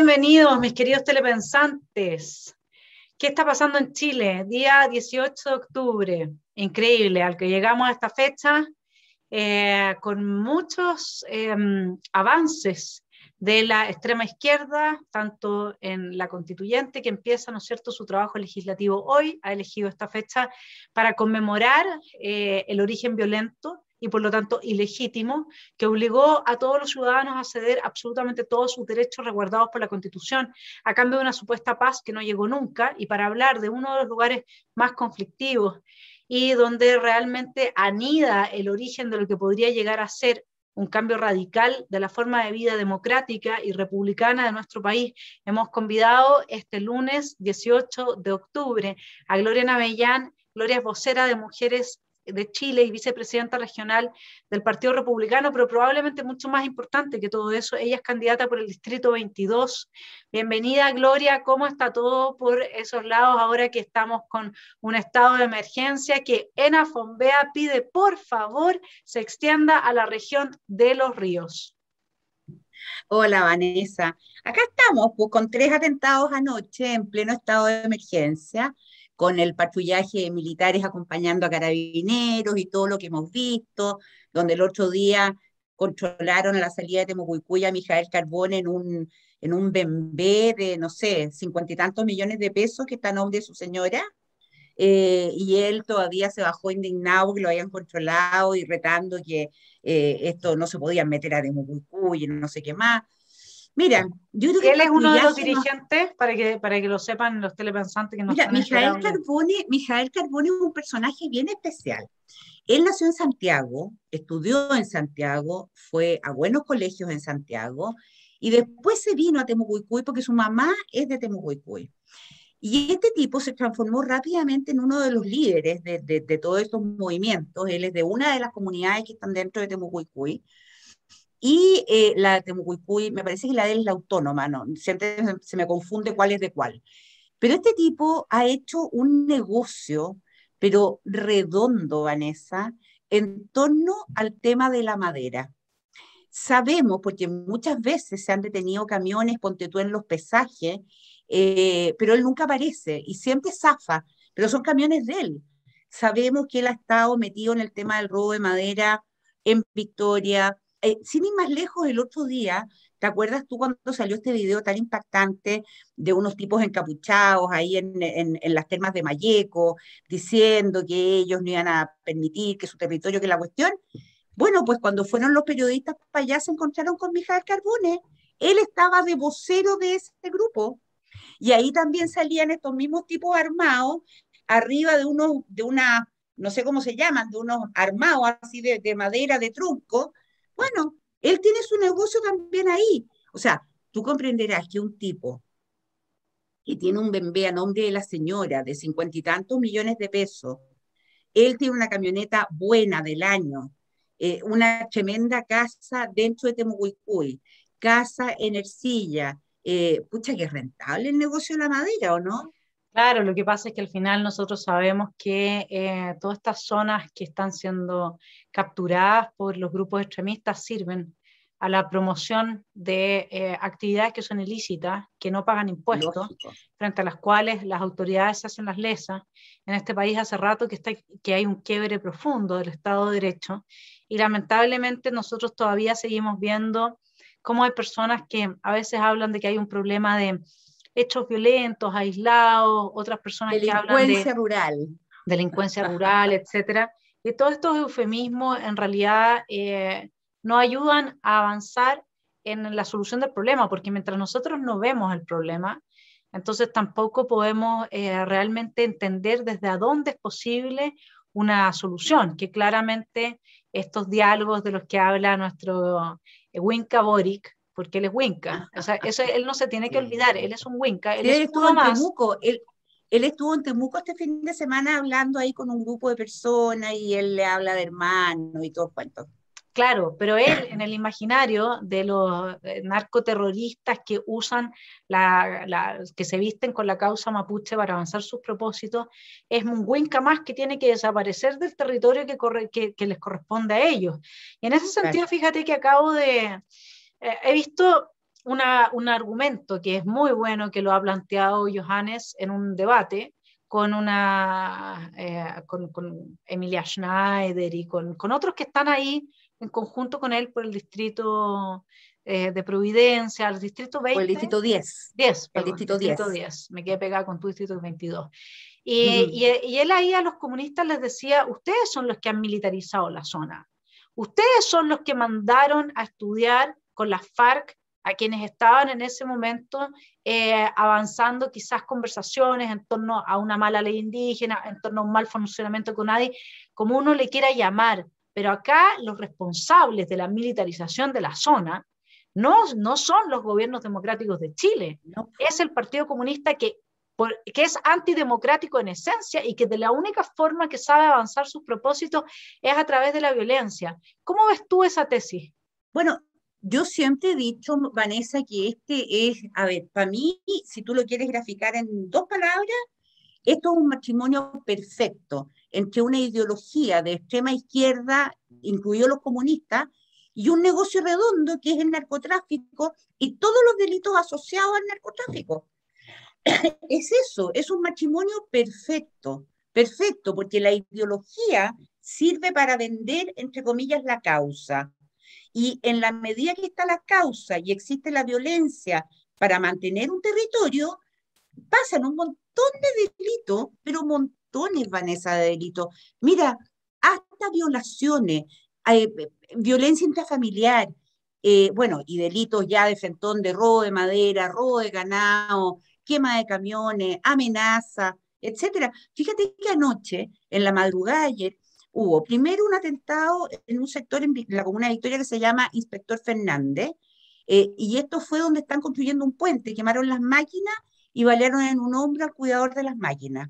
bienvenidos, mis queridos telepensantes. ¿Qué está pasando en Chile? Día 18 de octubre. Increíble, al que llegamos a esta fecha eh, con muchos em, avances de la extrema izquierda, tanto en la constituyente que empieza, ¿no es cierto?, su trabajo legislativo hoy, ha elegido esta fecha para conmemorar eh, el origen violento y por lo tanto ilegítimo, que obligó a todos los ciudadanos a ceder absolutamente todos sus derechos resguardados por la Constitución, a cambio de una supuesta paz que no llegó nunca, y para hablar de uno de los lugares más conflictivos y donde realmente anida el origen de lo que podría llegar a ser un cambio radical de la forma de vida democrática y republicana de nuestro país. Hemos convidado este lunes 18 de octubre a Gloria Navellán, Gloria es vocera de Mujeres de Chile y vicepresidenta regional del Partido Republicano, pero probablemente mucho más importante que todo eso, ella es candidata por el Distrito 22. Bienvenida, Gloria, ¿cómo está todo por esos lados ahora que estamos con un estado de emergencia que Fombea pide, por favor, se extienda a la región de los ríos? Hola Vanessa, acá estamos pues, con tres atentados anoche en pleno estado de emergencia con el patrullaje de militares acompañando a carabineros y todo lo que hemos visto, donde el otro día controlaron la salida de Temucuicuya a Mijael Carbón en un, en de, no sé, cincuenta y tantos millones de pesos que está en nombre de su señora, eh, y él todavía se bajó indignado que lo hayan controlado y retando que eh, esto no se podía meter a Temucuicuy y no sé qué más. Mira, yo creo que... Él es uno de los dirigentes, para, que, para que lo sepan los telepensantes que nos Mira, Mijael Carbone, Mijael Carbone es un personaje bien especial. Él nació en Santiago, estudió en Santiago, fue a buenos colegios en Santiago y después se vino a Temucuicuy porque su mamá es de Temucuicuy. Y este tipo se transformó rápidamente en uno de los líderes de, todos estos movimientos. Él es de una de las comunidades que están dentro de Temucuicuy y eh, la de me parece que la de él es la autónoma, ¿no? Siempre se me confunde cuál es de cuál. Pero este tipo ha hecho un negocio, pero redondo, Vanessa, en torno al tema de la madera. Sabemos, porque muchas veces se han detenido camiones, ponte tú en los pesajes, eh, pero él nunca aparece y siempre zafa, pero son camiones de él. Sabemos que él ha estado metido en el tema del robo de madera en Victoria, eh, sin ir más lejos, el otro día, ¿te acuerdas tú cuando salió este video tan impactante de unos tipos encapuchados ahí en, las termas de Mayeco, diciendo que ellos no iban a permitir que su territorio, que la cuestión? Bueno, pues cuando fueron los periodistas para allá se encontraron con Mijal Carbone. Él estaba de vocero de ese grupo. Y ahí también salían estos mismos tipos armados, arriba de unos, de una, no sé cómo se llaman, de unos armados así de, madera, de trunco. Bueno, él tiene su negocio también ahí. O sea, tú comprenderás que un tipo que tiene un bebé a nombre de la señora de cincuenta y tantos millones de pesos, él tiene una camioneta buena del año, eh, una tremenda casa dentro de Temuguicuy, casa en Ercilla. Eh, pucha, que es rentable el negocio de la madera, ¿o no? Claro, lo que pasa es que al final nosotros sabemos que eh, todas estas zonas que están siendo capturadas por los grupos extremistas sirven a la promoción de eh, actividades que son ilícitas, que no pagan impuestos, frente a las cuales las autoridades se hacen las lesas. En este país hace rato que, está, que hay un quiebre profundo del Estado de Derecho y lamentablemente nosotros todavía seguimos viendo cómo hay personas que a veces hablan de que hay un problema de hechos violentos, aislados, otras personas que hablan de... Delincuencia rural. Delincuencia rural, etcétera. Y todos estos eufemismos en realidad eh, no ayudan a avanzar en la solución del problema, porque mientras nosotros no vemos el problema, entonces tampoco podemos eh, realmente entender desde a dónde es posible una solución, que claramente estos diálogos de los que habla nuestro eh, Winka Boric, porque él es Winca. O sea, él no se tiene que olvidar, él es un Winca. Él, estuvo en Temuco, él, él, estuvo en Temuco este fin de semana hablando ahí con un grupo de personas y él le habla de hermano y todo cuento. Claro, pero él en el imaginario de los eh, narcoterroristas que usan, la, que se visten con la causa mapuche para avanzar sus propósitos, es un huinca más que tiene que desaparecer del territorio que, corre, que, les corresponde a ellos. Y en ese sentido, fíjate que acabo de, eh, he visto un argumento que es muy bueno, que lo ha planteado Johannes en un debate con, una, eh, con, Emilia Schneider y con, otros que están ahí en conjunto con él por el distrito eh, de Providencia, el distrito 20. el distrito 10. 10 perdón, el distrito, 10. Me quedé pegada con tu distrito 22. Y, y él ahí a los comunistas les decía, ustedes son los que han militarizado la zona. Ustedes son los que mandaron a estudiar con las FARC, a quienes estaban en ese momento eh, avanzando quizás conversaciones en torno a una mala ley indígena, en torno a un mal funcionamiento con nadie, como uno le quiera llamar. Pero acá los responsables de la militarización de la zona no, no son los gobiernos democráticos de Chile, es el Partido Comunista que, que es antidemocrático en esencia y que de la única forma que sabe avanzar sus propósitos es a través de la violencia. ¿Cómo ves tú esa tesis? Bueno, yo siempre he dicho, Vanessa, que este es, a ver, para mí, si tú lo quieres graficar en dos palabras, esto es un matrimonio perfecto entre una ideología de extrema izquierda, incluidos los comunistas, y un negocio redondo que es el narcotráfico y todos los delitos asociados al narcotráfico. Es eso, es un matrimonio perfecto, perfecto, porque la ideología sirve para vender, entre comillas, la causa. Y en la medida que está la causa y existe la violencia para mantener un territorio, pasan un montón de delitos, pero montones, van de delitos. Mira, hasta violaciones, eh, violencia intrafamiliar, eh, bueno, y delitos ya de fentón de robo de madera, robo de ganado, quema de camiones, amenaza, etcétera. Fíjate que anoche, en la madrugada ayer, hubo primero un atentado en un sector en la comuna de Victoria que se llama Inspector Fernández, eh, y esto fue donde están construyendo un puente, quemaron las máquinas y balearon en un hombre al cuidador de las máquinas.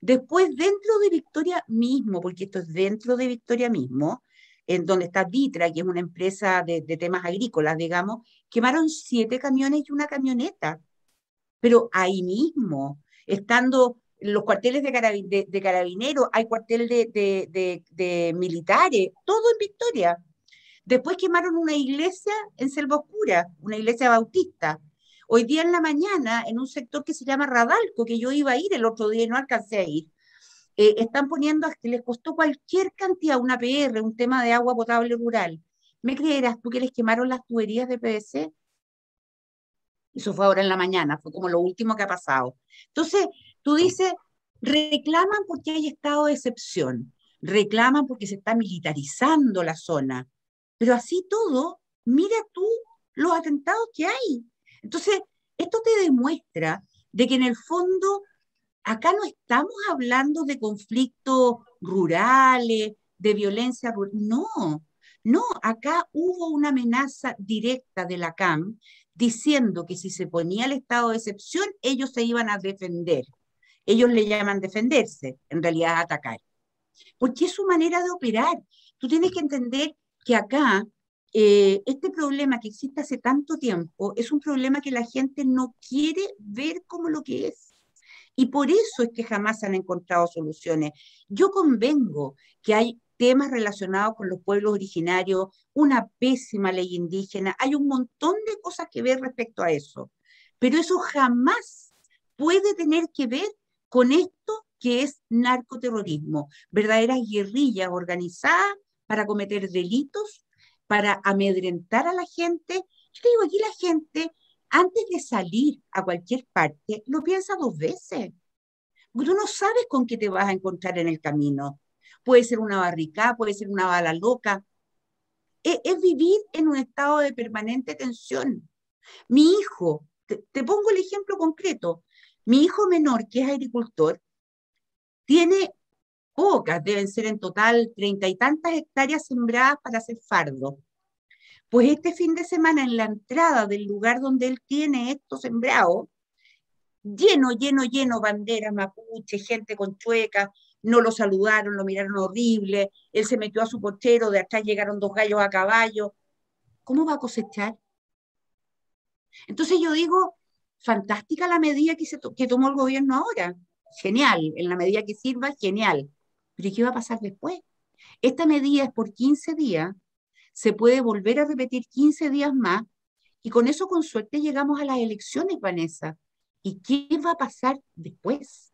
Después, dentro de Victoria mismo, porque esto es dentro de Victoria mismo, en donde está Vitra, que es una empresa de, de temas agrícolas, digamos, quemaron siete camiones y una camioneta, pero ahí mismo, estando los cuarteles de, carabineros, hay cuartel de, militares, todo en Victoria. Después quemaron una iglesia en Selva Oscura, una iglesia bautista. Hoy día en la mañana, en un sector que se llama Radalco, que yo iba a ir el otro día y no alcancé a ir, eh, están poniendo a que les costó cualquier cantidad, una PR, un tema de agua potable rural. ¿Me creerás tú que les quemaron las tuberías de PVC? Eso fue ahora en la mañana, fue como lo último que ha pasado. Entonces, Tú dices, reclaman porque hay estado de excepción, reclaman porque se está militarizando la zona, pero así todo, mira tú los atentados que hay. Entonces, esto te demuestra de que en el fondo acá no estamos hablando de conflictos rurales, de violencia rural, no, no, acá hubo una amenaza directa de la CAM diciendo que si se ponía el estado de excepción, ellos se iban a defender. Ellos le llaman defenderse, en realidad atacar. Porque es su manera de operar. Tú tienes que entender que acá eh, este problema que existe hace tanto tiempo es un problema que la gente no quiere ver como lo que es. Y por eso es que jamás han encontrado soluciones. Yo convengo que hay temas relacionados con los pueblos originarios, una pésima ley indígena, hay un montón de cosas que ver respecto a eso, pero eso jamás puede tener que ver con esto que es narcoterrorismo, verdaderas guerrillas organizadas para cometer delitos, para amedrentar a la gente. Yo te digo, aquí la gente, antes de salir a cualquier parte, lo piensa dos veces. Tú no sabes con qué te vas a encontrar en el camino. Puede ser una barricada, puede ser una bala loca. E, es, vivir en un estado de permanente tensión. Mi hijo, te pongo el ejemplo concreto, mi hijo menor, que es agricultor, tiene pocas, deben ser en total treinta y tantas hectáreas sembradas para hacer fardo. Pues este fin de semana, en la entrada del lugar donde él tiene esto sembrado, lleno, lleno, lleno, banderas mapuche, gente con chuecas, no lo saludaron, lo miraron horrible, él se metió a su portero, de atrás llegaron dos gallos a caballo. ¿Cómo va a cosechar? Entonces yo digo, fantástica la medida que, tomó el gobierno ahora. Genial, en la medida que sirva, genial. Pero ¿qué va a pasar después? Esta medida es por 15 días, se puede volver a repetir 15 días más y con eso con suerte llegamos a las elecciones, Vanessa. ¿Y qué va a pasar después?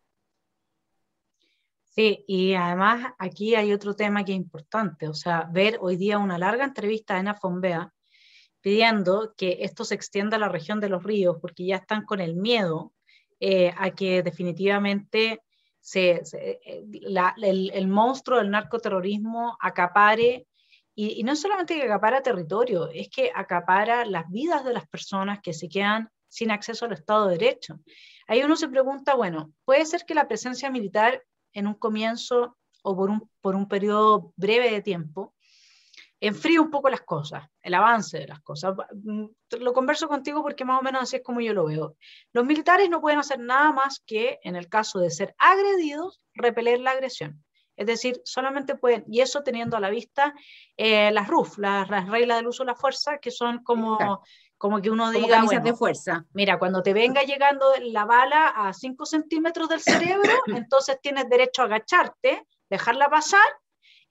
Sí, y además aquí hay otro tema que es importante, o sea, ver hoy día una larga entrevista de Ana Fombea, pidiendo que esto se extienda a la región de los ríos, porque ya están con el miedo eh, a que definitivamente se, eh, el, monstruo del narcoterrorismo acapare, y, no solamente que acapara territorio, es que acapara las vidas de las personas que se quedan sin acceso al Estado de Derecho. Ahí uno se pregunta, bueno, puede ser que la presencia militar en un comienzo o por un, por un periodo breve de tiempo enfría un poco las cosas, el avance de las cosas. Mm, lo converso contigo porque más o menos así es como yo lo veo. Los militares no pueden hacer nada más que, en el caso de ser agredidos, repeler la agresión. Es decir, solamente pueden, y eso teniendo a la vista eh, las RUF, las, reglas del uso de la fuerza, que son como, como que uno diga. de fuerza. Mira, cuando te venga llegando la bala a 5 centímetros del cerebro, entonces tienes derecho a agacharte, dejarla pasar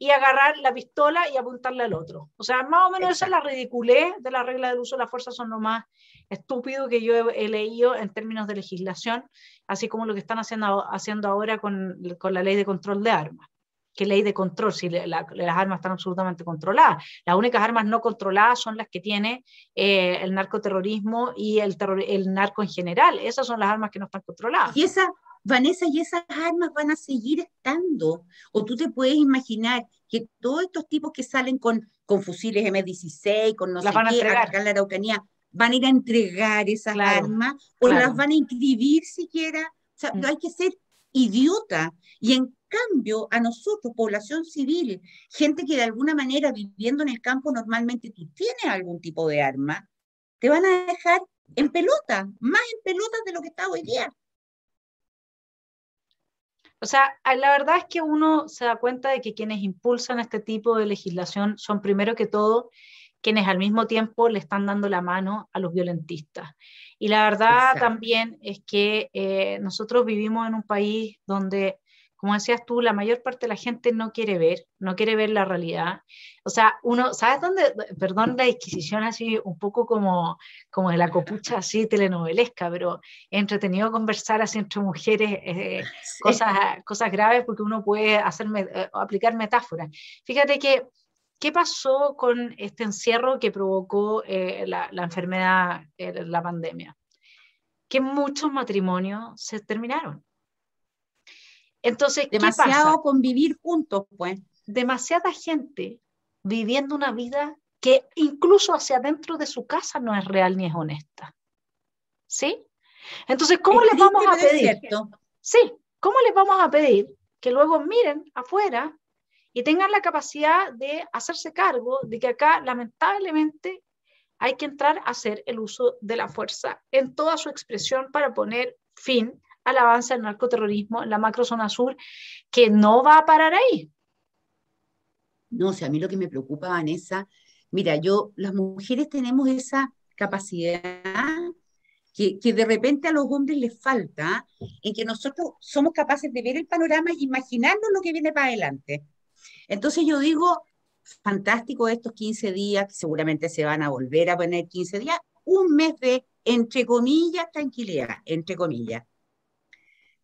y agarrar la pistola y apuntarle al otro. O sea, más o menos esa es la ridiculez de la regla del uso de la fuerza, son lo más estúpido que yo he, leído en términos de legislación, así como lo que están haciendo, haciendo ahora con, la ley de control de armas. ¿Qué ley de control? Si las armas están absolutamente controladas. Las únicas armas no controladas son las que tiene eh, el narcoterrorismo y el, terror, el narco en general. Esas son las armas que no están controladas. Y esa, Vanessa, y esas armas van a seguir estando. O tú te puedes imaginar que todos estos tipos que salen con, con fusiles M16, con no sé qué, a acá en la Araucanía, van a ir a entregar esas armas o las van a inscribir siquiera. O sea, no mm. hay que ser idiota. Y en cambio, a nosotros, población civil, gente que de alguna manera viviendo en el campo normalmente tú tienes algún tipo de arma, te van a dejar en pelota, más en pelotas de lo que está hoy día. O sea, la verdad es que uno se da cuenta de que quienes impulsan este tipo de legislación son primero que todo quienes al mismo tiempo le están dando la mano a los violentistas. Y la verdad también es que eh, nosotros vivimos en un país donde como decías tú, la mayor parte de la gente no quiere ver, no quiere ver la realidad. O sea, uno, ¿sabes dónde? Perdón la disquisición así, un poco como, como de la copucha así telenovelesca, pero entretenido conversar así entre mujeres eh, cosas, cosas graves porque uno puede hacerme, eh, aplicar metáforas. Fíjate que, ¿qué pasó con este encierro que provocó eh, la, la, enfermedad, la pandemia? Que muchos matrimonios se terminaron entonces, ¿qué demasiado convivir juntos, pues. Demasiada gente viviendo una vida que incluso hacia adentro de su casa no es real ni es honesta. ¿Sí? Entonces, ¿cómo les vamos a pedir? Sí, ¿cómo les vamos a pedir que luego miren afuera y tengan la capacidad de hacerse cargo de que acá lamentablemente hay que entrar a hacer el uso de la fuerza en toda su expresión para poner fin al avance del narcoterrorismo en la macro zona sur, que no va a parar ahí. No, o a mí lo que me preocupa, Vanessa, mira, yo, las mujeres tenemos esa capacidad que, de repente a los hombres les falta, en que nosotros somos capaces de ver el panorama e imaginarnos lo que viene para adelante. Entonces yo digo, fantástico estos 15 días, seguramente se van a volver a poner 15 días, un mes de, entre comillas, tranquilidad, entre comillas.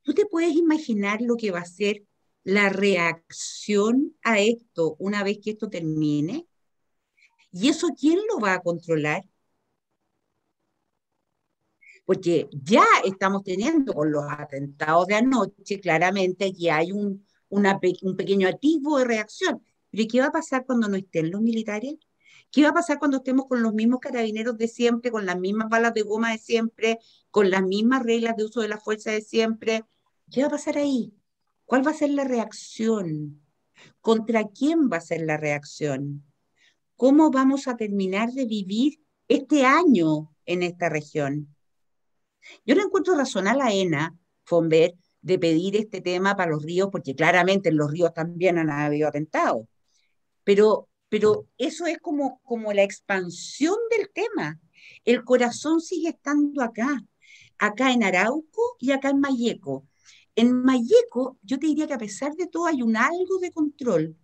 Tú te puedes imaginar lo que va a ser la reacción a esto una vez que esto termine. ¿Y eso quién lo va a controlar? Porque ya estamos teniendo con los atentados de anoche, claramente que hay un, un pequeño atisbo de reacción. Pero qué va a pasar cuando no estén los militares? ¿Qué va a pasar cuando estemos con los mismos carabineros de siempre, con las mismas balas de goma de siempre, con las mismas reglas de uso de la fuerza de siempre, ¿Qué va a pasar ahí? ¿Cuál va a ser la reacción? ¿Contra quién va a ser la reacción? ¿Cómo vamos a terminar de vivir este año en esta región? Yo no encuentro razón a la ENA, Fomber, de pedir este tema para los ríos, porque claramente en los ríos también han habido atentados. Pero, eso es como, como la expansión del tema. El corazón sigue estando acá, acá en Arauco y acá en Mayeco en Mayeco, yo te diría que a pesar de todo hay un algo de control.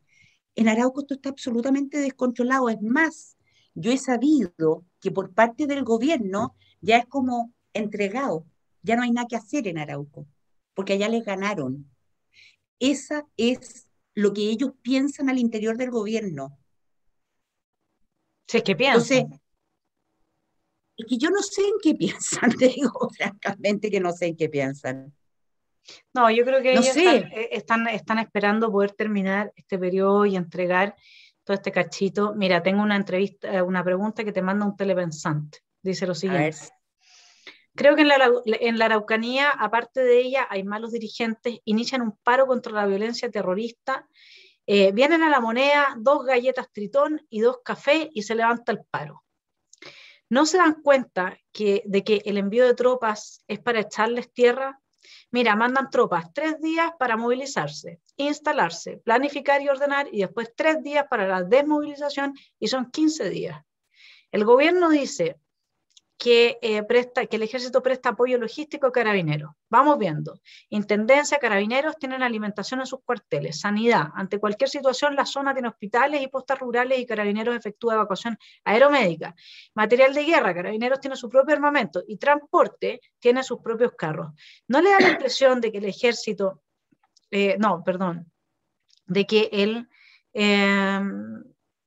En Arauco esto está absolutamente descontrolado. Es más, yo he sabido que por parte del gobierno ya es como entregado, ya no hay nada que hacer en Arauco, porque allá les ganaron. Esa es lo que ellos piensan al interior del gobierno. Sí, es que piensan. Entonces, es que yo no sé en qué piensan, te digo francamente que no sé en qué piensan. No, yo creo que ellos eh, están, esperando poder terminar este periodo y entregar todo este cachito. Mira, tengo una entrevista, eh, una pregunta que te manda un telepensante. Dice lo siguiente. Creo que en la, Araucanía, aparte de ella, hay malos dirigentes, inician un paro contra la violencia terrorista, eh, vienen a la moneda dos galletas tritón y dos cafés y se levanta el paro. No se dan cuenta de que el envío de tropas es para echarles tierra, Mira, mandan tropas tres días para movilizarse, instalarse, planificar y ordenar, y después tres días para la desmovilización, y son 15 días. El gobierno dice, que, eh, presta, que el ejército presta apoyo logístico a carabineros. Vamos viendo. Intendencia, carabineros tienen alimentación en sus cuarteles, sanidad. Ante cualquier situación, la zona tiene hospitales y postas rurales y carabineros efectúa evacuación aeromédica. Material de guerra, carabineros tiene su propio armamento y transporte tiene sus propios carros. ¿No le da la impresión de que el ejército, eh, no, perdón, de que el... Em,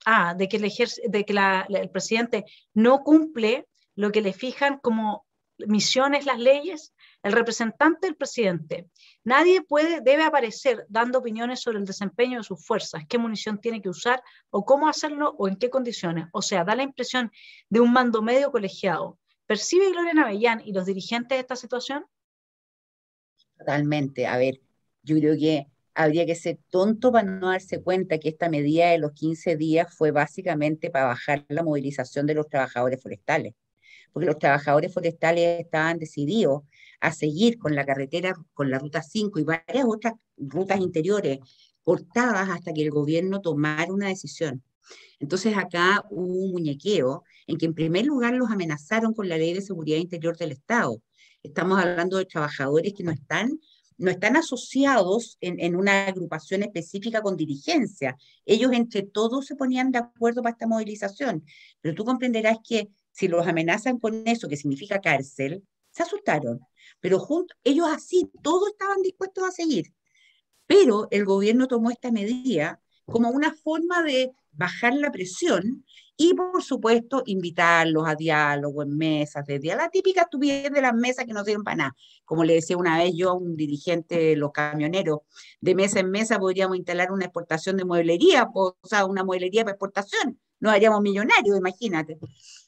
ah, de que, el, de que el presidente no cumple lo que le fijan como misiones las leyes, el representante del presidente. Nadie puede, debe aparecer dando opiniones sobre el desempeño de sus fuerzas, qué munición tiene que usar o cómo hacerlo o en qué condiciones. O sea, da la impresión de un mando medio colegiado. ¿Percibe Gloria Navellán y los dirigentes de esta situación? Totalmente. A ver, yo creo que habría que ser tonto para no darse cuenta que esta medida de los 15 días fue básicamente para bajar la movilización de los trabajadores forestales porque los trabajadores forestales estaban decididos a seguir con la carretera, con la ruta 5 y varias otras rutas interiores cortadas hasta que el gobierno tomara una decisión. Entonces acá hubo un muñequeo en que en primer lugar los amenazaron con la ley de seguridad interior del Estado. Estamos hablando de trabajadores que no están no están asociados en, en, una agrupación específica con dirigencia. Ellos entre todos se ponían de acuerdo para esta movilización. Pero tú comprenderás que si los amenazan con eso, que significa cárcel, se asustaron. Pero ellos así, todos estaban dispuestos a seguir. Pero el gobierno tomó esta medida como una forma de bajar la presión y, por supuesto, invitarlos a diálogo en mesas desde La típica estupidez de las mesas que no sirven para nada. Como le decía una vez yo a un dirigente de los camioneros, de mesa en mesa podríamos instalar una exportación de mueblería, o sea, una mueblería para exportación. No haríamos millonarios, imagínate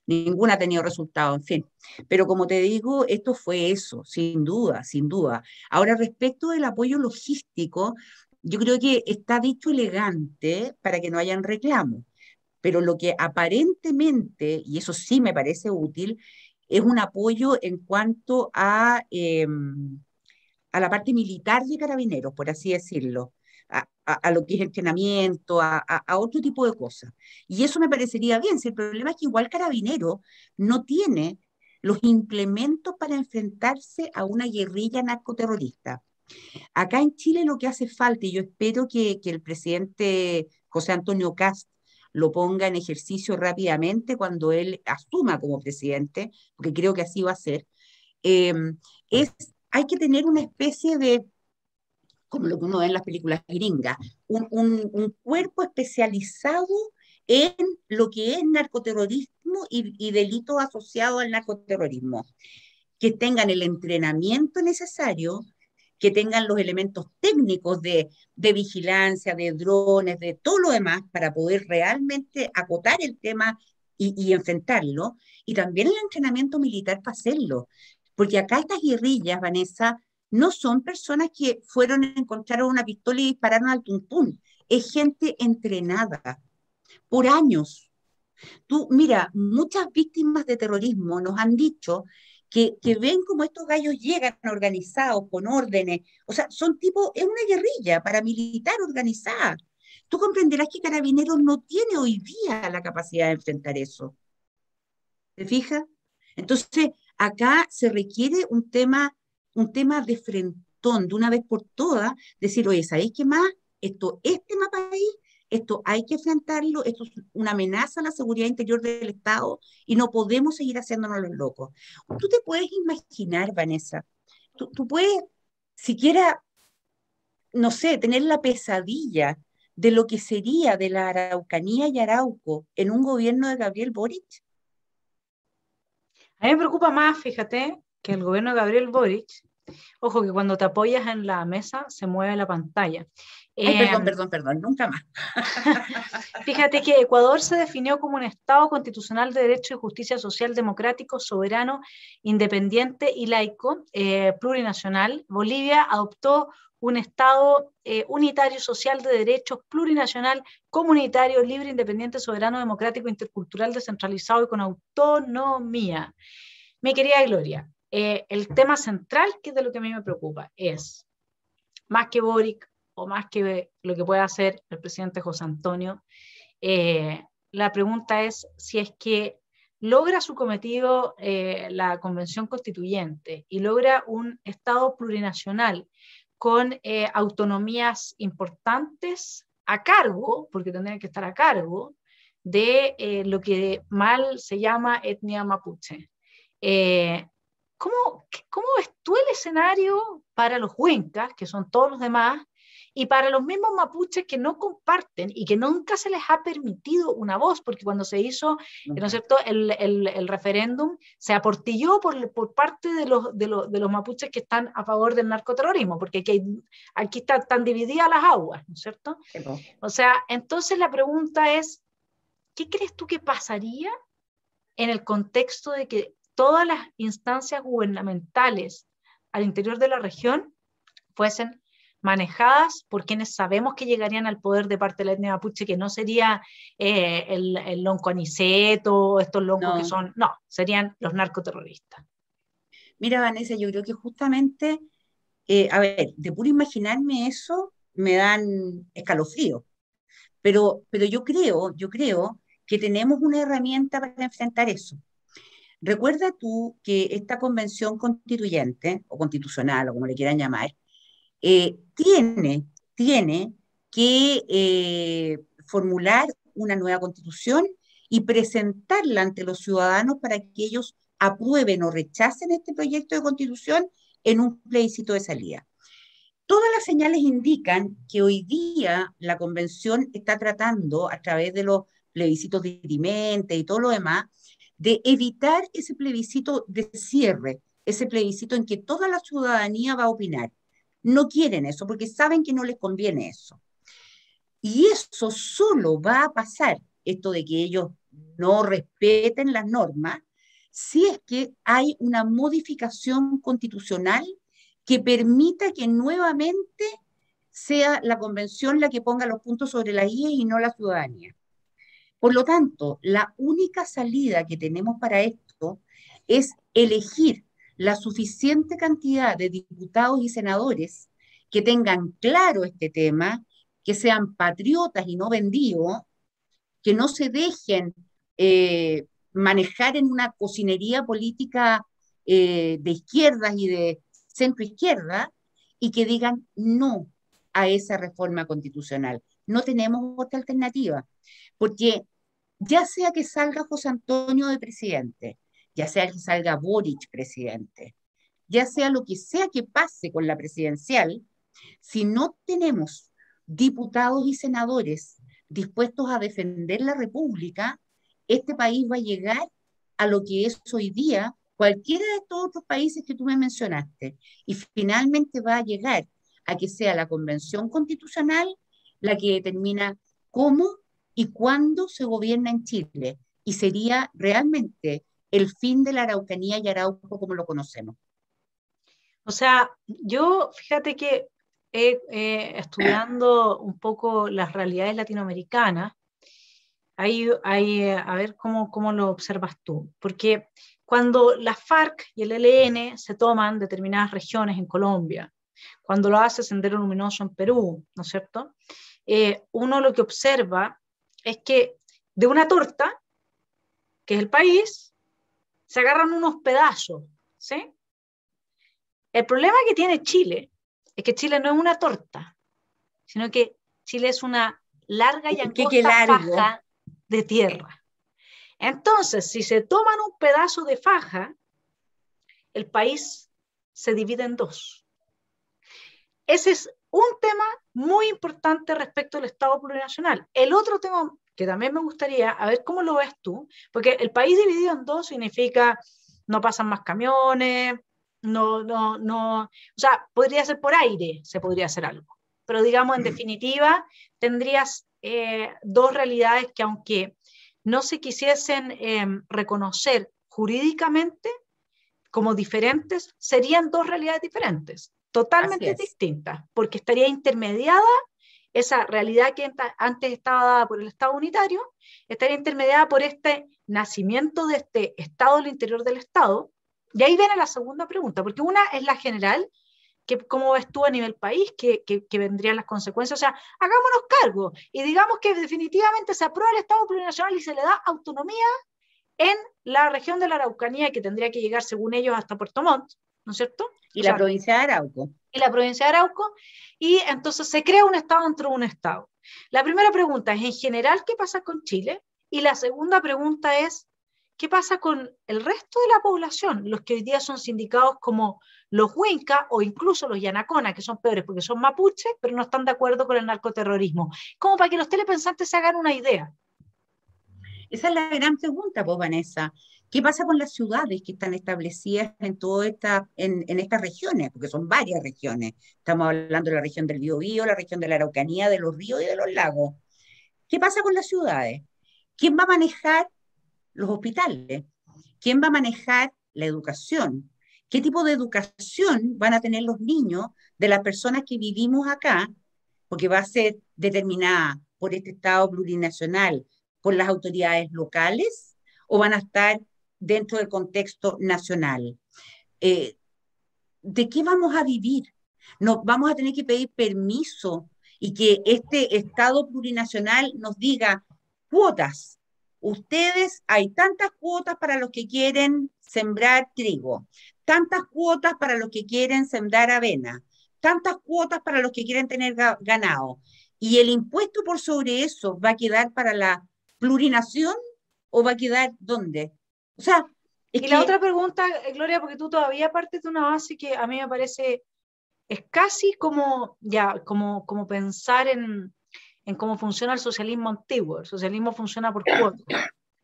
ninguna ha tenido resultado, en fin. Pero como te digo, esto fue eso, sin duda, sin duda. Ahora, respecto del apoyo logístico, yo creo que está dicho elegante para que no hayan reclamo. pero lo que aparentemente, y eso sí me parece útil, es un apoyo en cuanto a, em, a la parte militar de carabineros, por así decirlo a, lo que es entrenamiento, a, otro tipo de cosas. Y eso me parecería bien. Si el problema es que igual Carabinero no tiene los implementos para enfrentarse a una guerrilla narcoterrorista. Acá en Chile lo que hace falta, y yo espero que, el presidente José Antonio Cast lo ponga en ejercicio rápidamente cuando él asuma como presidente, porque creo que así va a ser, eh, es, hay que tener una especie de como lo que uno ve en las películas gringas, un, cuerpo especializado en lo que es narcoterrorismo y, delitos asociados al narcoterrorismo, que tengan el entrenamiento necesario, que tengan los elementos técnicos de, vigilancia, de drones, de todo lo demás, para poder realmente acotar el tema y, y enfrentarlo, y también el entrenamiento militar para hacerlo. Porque acá estas guerrillas, Vanessa, no son personas que fueron, encontraron una pistola y dispararon al tuntún. Es gente entrenada por años. Tú, mira, muchas víctimas de terrorismo nos han dicho que, ven como estos gallos llegan organizados, con órdenes. O sea, son tipo, es una guerrilla paramilitar organizada. Tú comprenderás que Carabineros no tiene hoy día la capacidad de enfrentar eso. ¿Te fijas? Entonces, acá se requiere un tema un tema de frentón, de una vez por todas, decir, oye, ¿sabéis qué más? Esto es tema país, esto hay que enfrentarlo, esto es una amenaza a la seguridad interior del Estado y no podemos seguir haciéndonos los locos. Tú te puedes imaginar, Vanessa, tú, tú puedes siquiera, no sé, tener la pesadilla de lo que sería de la Araucanía y Arauco en un gobierno de Gabriel Boric. A mí me preocupa más, fíjate, que el gobierno de Gabriel Boric Ojo que cuando te apoyas en la mesa se mueve la pantalla. perdón, em, perdón, perdón, nunca más. Fíjate que Ecuador se definió como un Estado constitucional de derecho y justicia social democrático, soberano, independiente y laico, eh, plurinacional. Bolivia adoptó un Estado eh, unitario, social, de derechos, plurinacional, comunitario, libre, independiente, soberano, democrático, intercultural, descentralizado y con autonomía. Mi querida Gloria, eh, el tema central que es de lo que a mí me preocupa es, más que Boric o más que lo que pueda hacer el presidente José Antonio, eh, la pregunta es si es que logra su cometido eh, la convención constituyente y logra un Estado plurinacional con autonomías importantes a cargo, porque tendrían que estar a cargo, de lo que mal se llama etnia mapuche. ¿cómo, ves tú el escenario para los huencas, que son todos los demás, y para los mismos mapuches que no comparten y que nunca se les ha permitido una voz, porque cuando se hizo eh, ¿no es cierto? el, referéndum, se aportilló por, por parte de los, de, los, mapuches que están a favor del narcoterrorismo, porque aquí, está, están divididas las aguas, ¿no es cierto? O sea, entonces la pregunta es, ¿qué crees tú que pasaría en el contexto de que todas las instancias gubernamentales al interior de la región fuesen manejadas por quienes sabemos que llegarían al poder de parte de la etnia mapuche, que no sería eh, el, lonco aniceto, estos loncos que son, no, serían los narcoterroristas. Mira, Vanessa, yo creo que justamente, eh, a ver, de puro imaginarme eso, me dan escalofrío. Pero, pero yo creo, yo creo que tenemos una herramienta para enfrentar eso. Recuerda tú que esta convención constituyente o constitucional o como le quieran llamar, eh, tiene, que eh, formular una nueva constitución y presentarla ante los ciudadanos para que ellos aprueben o rechacen este proyecto de constitución en un plebiscito de salida. Todas las señales indican que hoy día la convención está tratando, a través de los plebiscitos de dirimente y todo lo demás, de evitar ese plebiscito de cierre, ese plebiscito en que toda la ciudadanía va a opinar. No quieren eso porque saben que no les conviene eso. Y eso solo va a pasar, esto de que ellos no respeten las normas, si es que hay una modificación constitucional que permita que nuevamente sea la convención la que ponga los puntos sobre la IE y no la ciudadanía. Por lo tanto, la única salida que tenemos para esto es elegir la suficiente cantidad de diputados y senadores que tengan claro este tema, que sean patriotas y no vendidos, que no se dejen eh, manejar en una cocinería política eh, de izquierdas y de centro izquierda y que digan no a esa reforma constitucional. No tenemos otra alternativa. Porque ya sea que salga José Antonio de presidente, ya sea que salga Boric presidente, ya sea lo que sea que pase con la presidencial, si no tenemos diputados y senadores dispuestos a defender la República, este país va a llegar a lo que es hoy día cualquiera de estos otros países que tú me mencionaste. Y finalmente va a llegar a que sea la Convención Constitucional la que determina cómo y cuándo se gobierna en Chile. Y sería realmente el fin de la Araucanía y Arauco como lo conocemos. O sea, yo fíjate que eh, eh, estudiando un poco las realidades latinoamericanas, ahí, eh, a ver cómo, cómo lo observas tú. Porque cuando la FARC y el ELN se toman determinadas regiones en Colombia, cuando lo hace Sendero Luminoso en Perú, ¿no es cierto? uno lo que observa es que de una torta, que es el país, se agarran unos pedazos, ¿sí? El problema que tiene Chile es que Chile no es una torta, sino que Chile es una larga y angosta faja de tierra. Entonces, si se toman un pedazo de faja, el país se divide en dos. Ese es un tema muy importante respecto al Estado plurinacional. El otro tema que también me gustaría, a ver cómo lo ves tú, porque el país dividido en dos significa no pasan más camiones, no, no, no, o sea, podría ser por aire, se podría hacer algo. Pero digamos, en mm. definitiva, tendrías eh, dos realidades que aunque no se quisiesen em, reconocer jurídicamente como diferentes, serían dos realidades diferentes totalmente distinta, porque estaría intermediada esa realidad que antes estaba dada por el Estado unitario, estaría intermediada por este nacimiento de este Estado del interior del Estado. Y ahí viene la segunda pregunta, porque una es la general, que como ves tú a nivel país, que, que, vendrían las consecuencias. O sea, hagámonos cargo y digamos que definitivamente se aprueba el Estado plurinacional y se le da autonomía en la región de la Araucanía, que tendría que llegar, según ellos, hasta Puerto Montt, ¿no es cierto? Y la provincia de Arauco. Y la provincia de Arauco, y entonces se crea un Estado dentro de un Estado. La primera pregunta es, en general, ¿qué pasa con Chile? Y la segunda pregunta es, ¿qué pasa con el resto de la población? Los que hoy día son sindicados como los Huinca o incluso los Yanacona, que son peores porque son mapuches, pero no están de acuerdo con el narcoterrorismo. Como para que los telepensantes se hagan una idea. Esa es la gran pregunta, vos, pues, Vanessa. ¿Qué pasa con las ciudades que están establecidas en todas esta, estas regiones? Porque son varias regiones. Estamos hablando de la región del Biobío, la región de la Araucanía, de los ríos y de los lagos. ¿Qué pasa con las ciudades? ¿Quién va a manejar los hospitales? ¿Quién va a manejar la educación? ¿Qué tipo de educación van a tener los niños de las personas que vivimos acá? Porque va a ser determinada por este Estado plurinacional, por las autoridades locales o van a estar dentro del contexto nacional? Eh, ¿De qué vamos a vivir? ¿Nos vamos a tener que pedir permiso y que este Estado plurinacional nos diga cuotas? Ustedes hay tantas cuotas para los que quieren sembrar trigo, tantas cuotas para los que quieren sembrar avena, tantas cuotas para los que quieren tener ganado. Y el impuesto por sobre eso va a quedar para la plurinación o va a quedar dónde? O sea, es y que... la otra pregunta, eh, Gloria, porque tú todavía partes de una base que a mí me parece es casi como ya como como pensar en, en cómo funciona el socialismo antiguo. El socialismo funciona por cuotas.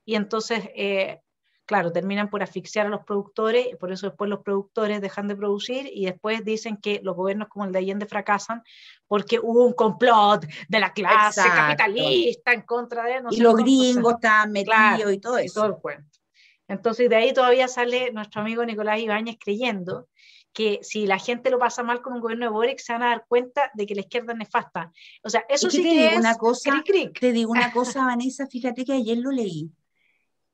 Y entonces eh, claro, terminan por asfixiar a los productores, por eso después los productores dejan de producir y después dicen que los gobiernos como el de Allende fracasan porque hubo un complot de la clase capitalista en contra de... nosotros y los gringos estaban metidos y todo eso. Entonces de ahí todavía sale nuestro amigo Nicolás Ibáñez creyendo que si la gente lo pasa mal con un gobierno de Boric, se van a dar cuenta de que la izquierda es nefasta. O sea, eso sí que es una cosa, Te digo una cosa, Vanessa, fíjate que ayer lo leí.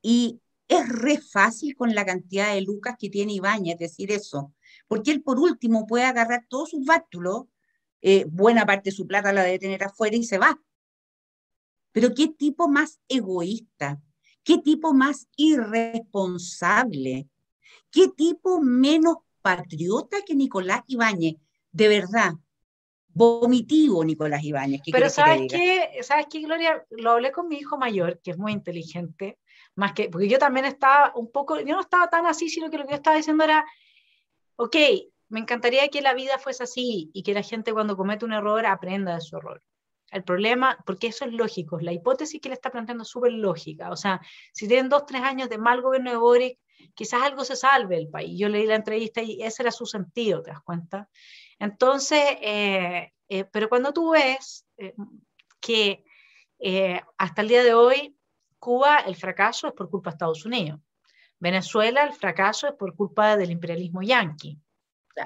Y es re fácil con la cantidad de lucas que tiene Ibáñez decir eso, porque él por último puede agarrar todos sus báctulos, eh, buena parte de su plata la debe tener afuera y se va. Pero qué tipo más egoísta, qué tipo más irresponsable, qué tipo menos patriota que Nicolás Ibáñez, de verdad. Vomitivo Nicolás Ibáñez. Pero sabes que, sabes Gloria, lo hablé con mi hijo mayor, que es muy inteligente, más que, porque yo también estaba un poco, yo no estaba tan así, sino que lo que yo estaba diciendo era, ok, me encantaría que la vida fuese así y que la gente cuando comete un error aprenda de su error. El problema, porque eso es lógico, la hipótesis que le está planteando es súper lógica. O sea, si tienen dos, tres años de mal gobierno de Boric, quizás algo se salve el país. Yo leí la entrevista y ese era su sentido, ¿te das cuenta? Entonces, eh, eh, pero cuando tú ves eh, que hasta el día de hoy Cuba, el fracaso es por culpa de Estados Unidos. Venezuela, el fracaso es por culpa del imperialismo yanqui.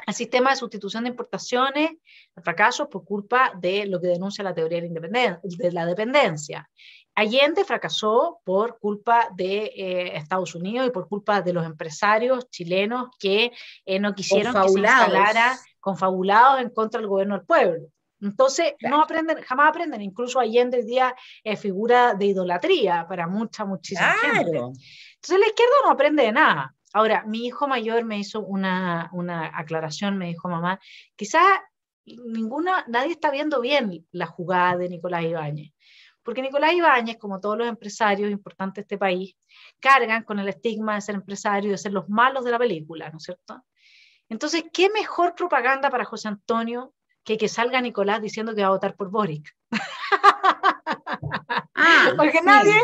El sistema de sustitución de importaciones, el fracaso es por culpa de lo que denuncia la teoría de la, independencia, de la dependencia. Allende fracasó por culpa de eh, Estados Unidos y por culpa de los empresarios chilenos que eh, no quisieron que se instalara confabulados en contra del gobierno del pueblo. Entonces, no aprenden, jamás aprenden. Incluso Allende el día es figura de idolatría para mucha, muchísima gente. Entonces, la izquierda no aprende de nada. Ahora, mi hijo mayor me hizo una, una aclaración, me dijo mamá, quizás ninguna, nadie está viendo bien la jugada de Nicolás Ibáñez. Porque Nicolás Ibáñez, como todos los empresarios importantes de este país, cargan con el estigma de ser empresario, de ser los malos de la película, ¿no es cierto? Entonces, ¿qué mejor propaganda para José Antonio que que salga Nicolás diciendo que va a votar por Boric. Ah, Porque nadie,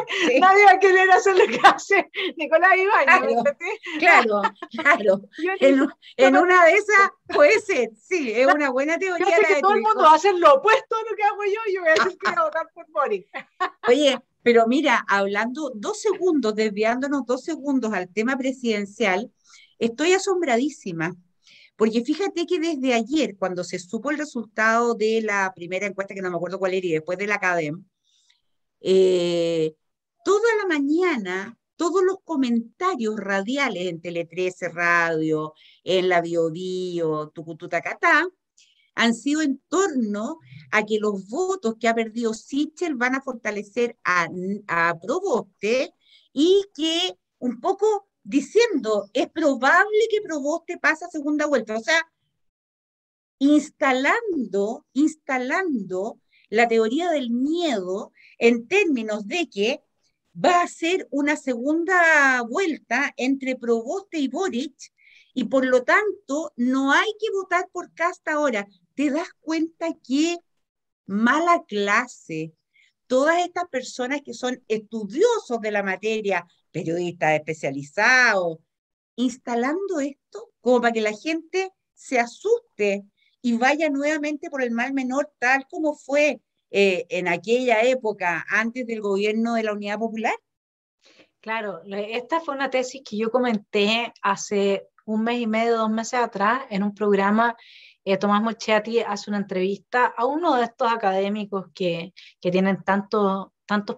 nadie va a querer hacer lo que Nicolás Ibáñez. Claro, claro, claro. En, en, una de esas puede ser, sí, es una buena teoría. que todo el mundo va a hacer lo opuesto a lo que hago yo, yo voy a decir que voy a votar por Boric. Oye, pero mira, hablando dos segundos, desviándonos dos segundos al tema presidencial, estoy asombradísima porque fíjate que desde ayer, cuando se supo el resultado de la primera encuesta, que no me acuerdo cuál era, y después de la CADEM, eh, toda la mañana todos los comentarios radiales en Tele 13 Radio, en la Biodío, Bio, Tucututacatá, han sido en torno a que los votos que ha perdido Sichel van a fortalecer a, a Proboste y que un poco diciendo, es probable que Proboste pase a segunda vuelta. O sea, instalando, instalando la teoría del miedo en términos de que va a ser una segunda vuelta entre Proboste y Boric y por lo tanto no hay que votar por Casta ahora. ¿Te das cuenta que mala clase? Todas estas personas que son estudiosos de la materia, periodistas especializados, instalando esto como para que la gente se asuste y vaya nuevamente por el mal menor, tal como fue eh, en aquella época antes del gobierno de la Unidad Popular? Claro, esta fue una tesis que yo comenté hace un mes y medio, dos meses atrás, en un programa, eh, Tomás Molchetti hace una entrevista a uno de estos académicos que, que tienen tantos tantos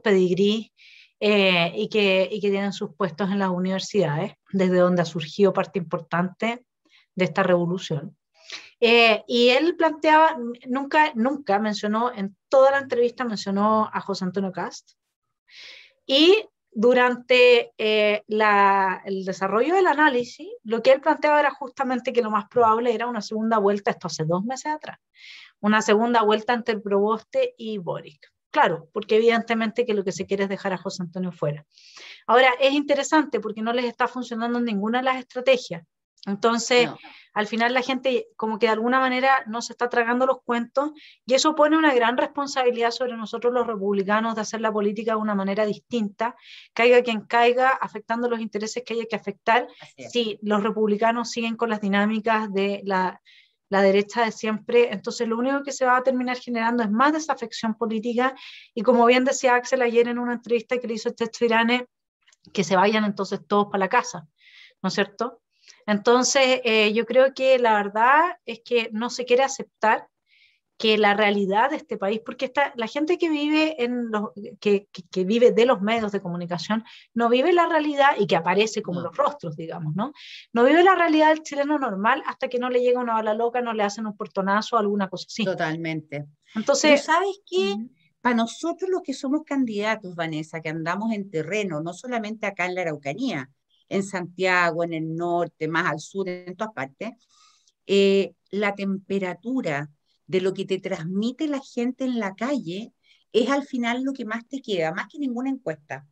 eh, y, que, y que tienen sus puestos en las universidades, desde donde ha surgido parte importante de esta revolución. Eh, y él planteaba, nunca, nunca mencionó, en toda la entrevista mencionó a José Antonio Cast. Y durante eh, la, el desarrollo del análisis, lo que él planteaba era justamente que lo más probable era una segunda vuelta, esto hace dos meses atrás, una segunda vuelta entre el Proboste y Boric. Claro, porque evidentemente que lo que se quiere es dejar a José Antonio fuera. Ahora, es interesante porque no les está funcionando ninguna de las estrategias. Entonces, al final la gente como que de alguna manera no se está tragando los cuentos y eso pone una gran responsabilidad sobre nosotros los republicanos de hacer la política de una manera distinta, caiga quien caiga, afectando los intereses que haya que afectar, si los republicanos siguen con las dinámicas de la la derecha de siempre, entonces lo único que se va a terminar generando es más desafección política y como bien decía Axel ayer en una entrevista que le hizo este Irane, que se vayan entonces todos para la casa, ¿no es cierto? Entonces, eh, yo creo que la verdad es que no se quiere aceptar que la realidad de este país, porque está, la gente que vive, en los, que, vive de los medios de comunicación no vive la realidad y que aparece como los rostros, digamos, ¿no? No vive la realidad del chileno normal hasta que no le llega una bala loca, no le hacen un portonazo o alguna cosa así. Totalmente. Entonces, ¿sabes qué? Para nosotros los que somos candidatos, Vanessa, que andamos en terreno, no solamente acá en la Araucanía, en Santiago, en el norte, más al sur, en todas partes, eh, la temperatura de lo que te transmite la gente en la calle, es al final lo que más te queda, más que ninguna encuesta.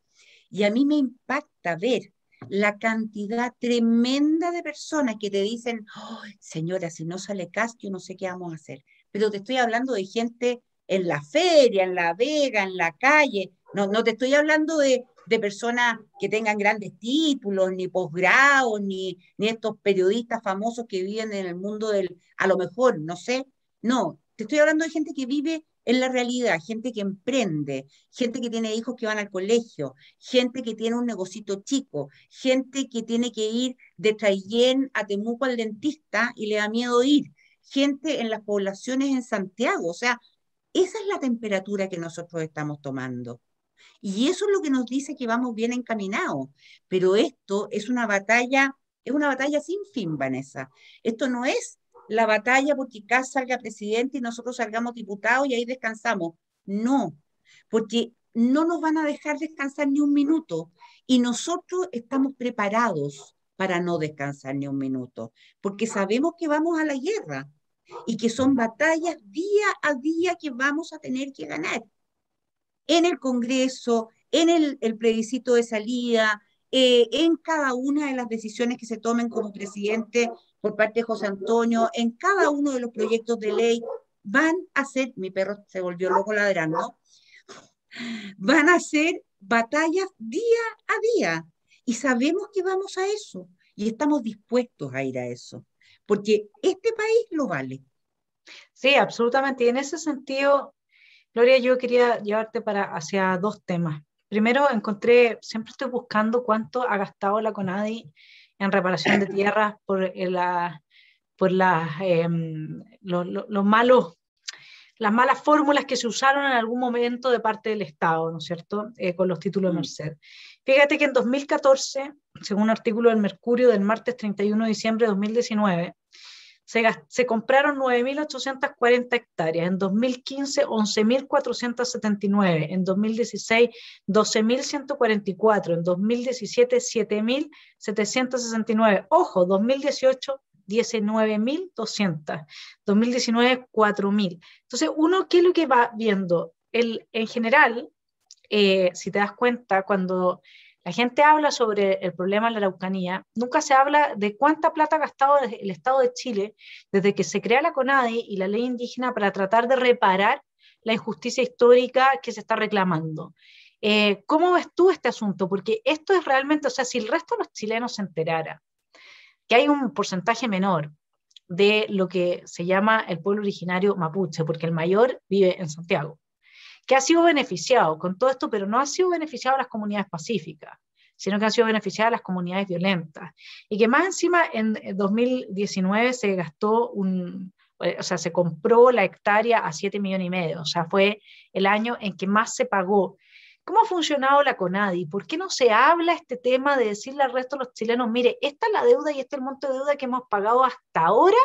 Y a mí me impacta ver la cantidad tremenda de personas que te dicen, señora, si no sale yo no sé qué vamos a hacer. Pero te estoy hablando de gente en la feria, en la vega, en la calle. No, te estoy hablando de, personas que tengan grandes títulos, ni posgrados, ni estos periodistas famosos que viven en el mundo del, a lo mejor, no sé, no, te estoy hablando de gente que vive en la realidad, gente que emprende, gente que tiene hijos que van al colegio, gente que tiene un negocito chico, gente que tiene que ir de Traillén a Temuco al dentista y le da miedo ir, gente en las poblaciones en Santiago, o sea, esa es la temperatura que nosotros estamos tomando. Y eso es lo que nos dice que vamos bien encaminados. Pero esto es una batalla, es una batalla sin fin, Vanessa. Esto no es la batalla porque salga presidente y nosotros salgamos diputados y ahí descansamos. No, porque no nos van a dejar descansar ni un minuto y nosotros estamos preparados para no descansar ni un minuto, porque sabemos que vamos a la guerra y que son batallas día a día que vamos a tener que ganar. En el Congreso, en el, plebiscito de salida, eh, en cada una de las decisiones que se tomen como presidente por parte de José Antonio, en cada uno de los proyectos de ley van a ser, mi perro se volvió loco ladrando, van a ser batallas día a día. Y sabemos que vamos a eso y estamos dispuestos a ir a eso, porque este país lo vale. Sí, absolutamente. Y en ese sentido, Gloria, yo quería llevarte para, hacia dos temas. Primero, encontré, siempre estoy buscando cuánto ha gastado la CONADI en reparación de tierras por, eh, la, por las, em, los, malos las malas fórmulas que se usaron en algún momento de parte del Estado, ¿no es cierto?, eh, con los títulos de mm. Merced. Fíjate que en 2014, según un artículo del Mercurio del martes 31 de diciembre de 2019, se, compraron 9.840 hectáreas, en 2015 11.479, en 2016 12.144, en 2017 7.769, ojo, 2018 19.200, 2019 4.000. Entonces, uno, ¿qué es lo que va viendo? El, en general, eh, si te das cuenta, cuando la gente habla sobre el problema de la Araucanía, nunca se habla de cuánta plata ha gastado el Estado de Chile desde que se crea la CONADI y la ley indígena para tratar de reparar la injusticia histórica que se está reclamando. Eh, ¿Cómo ves tú este asunto? Porque esto es realmente, o sea, si el resto de los chilenos se enterara que hay un porcentaje menor de lo que se llama el pueblo originario mapuche, porque el mayor vive en Santiago, que ha sido beneficiado con todo esto, pero no ha sido beneficiado a las comunidades pacíficas, sino que ha sido a las comunidades violentas. Y que más encima en 2019 se gastó un, eh, o sea, se compró la hectárea a 7 millones y medio, o sea, fue el año en que más se pagó ¿Cómo ha funcionado la CONADI? ¿Por qué no se habla este tema de decirle al resto de los chilenos, mire, esta es la deuda y este es el monto de deuda que hemos pagado hasta ahora?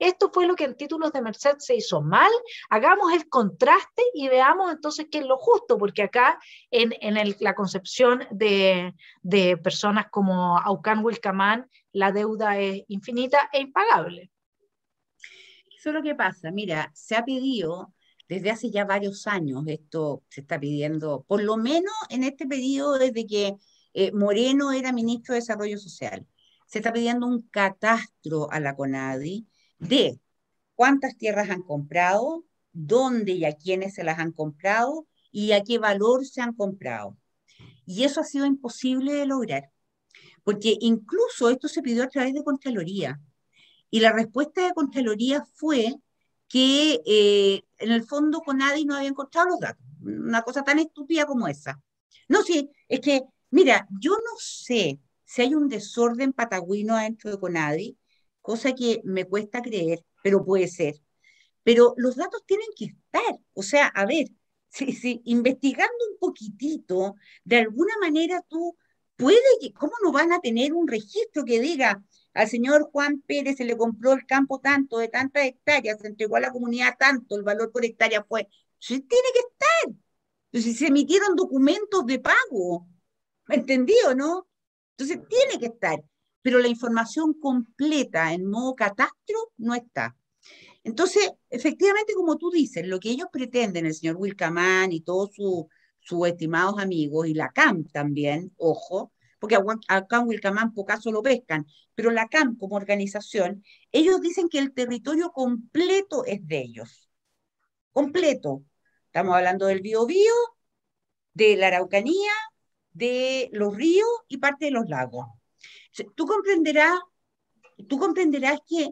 Esto fue lo que en títulos de Merced se hizo mal. Hagamos el contraste y veamos entonces qué es lo justo, porque acá en, la concepción de, personas como Aucan Wilcamán, la deuda es infinita e impagable. Eso es lo que pasa. Mira, se ha pedido desde hace ya varios años esto se está pidiendo, por lo menos en este periodo desde que eh, Moreno era ministro de Desarrollo Social. Se está pidiendo un catastro a la CONADI de cuántas tierras han comprado, dónde y a quiénes se las han comprado y a qué valor se han comprado. Y eso ha sido imposible de lograr, porque incluso esto se pidió a través de Contraloría. Y la respuesta de Contraloría fue que eh, en el fondo Conadi no había encontrado los datos. Una cosa tan estúpida como esa. No, sí, es que, mira, yo no sé si hay un desorden patagüino dentro de Conadi, cosa que me cuesta creer, pero puede ser. Pero los datos tienen que estar. O sea, a ver, si, investigando un poquitito, de alguna manera tú puede que, ¿cómo no van a tener un registro que diga, al señor Juan Pérez se le compró el campo tanto, de tantas hectáreas, se entregó a la comunidad tanto, el valor por hectárea fue. Sí, tiene que estar. Entonces se emitieron documentos de pago. ¿Me entendió, no? Entonces tiene que estar. Pero la información completa en modo catastro no está. Entonces, efectivamente, como tú dices, lo que ellos pretenden, el señor Wilcamán y todos sus estimados amigos, y la CAM también, ojo, porque acá en Huilcamán pocas lo pescan, pero la CAM como organización, ellos dicen que el territorio completo es de ellos. Completo. Estamos hablando del Biobío, de la Araucanía, de los ríos y parte de los lagos. Tú comprenderás, tú comprenderás que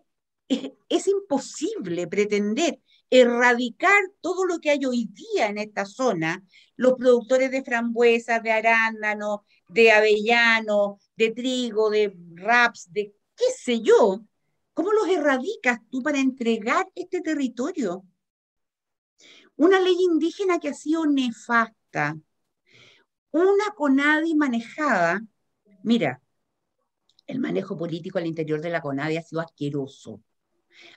es, es imposible pretender erradicar todo lo que hay hoy día en esta zona, los productores de frambuesas, de arándanos, de avellano, de trigo, de raps, de qué sé yo, ¿cómo los erradicas tú para entregar este territorio? Una ley indígena que ha sido nefasta, una CONADI manejada, mira, el manejo político al interior de la CONADI ha sido asqueroso.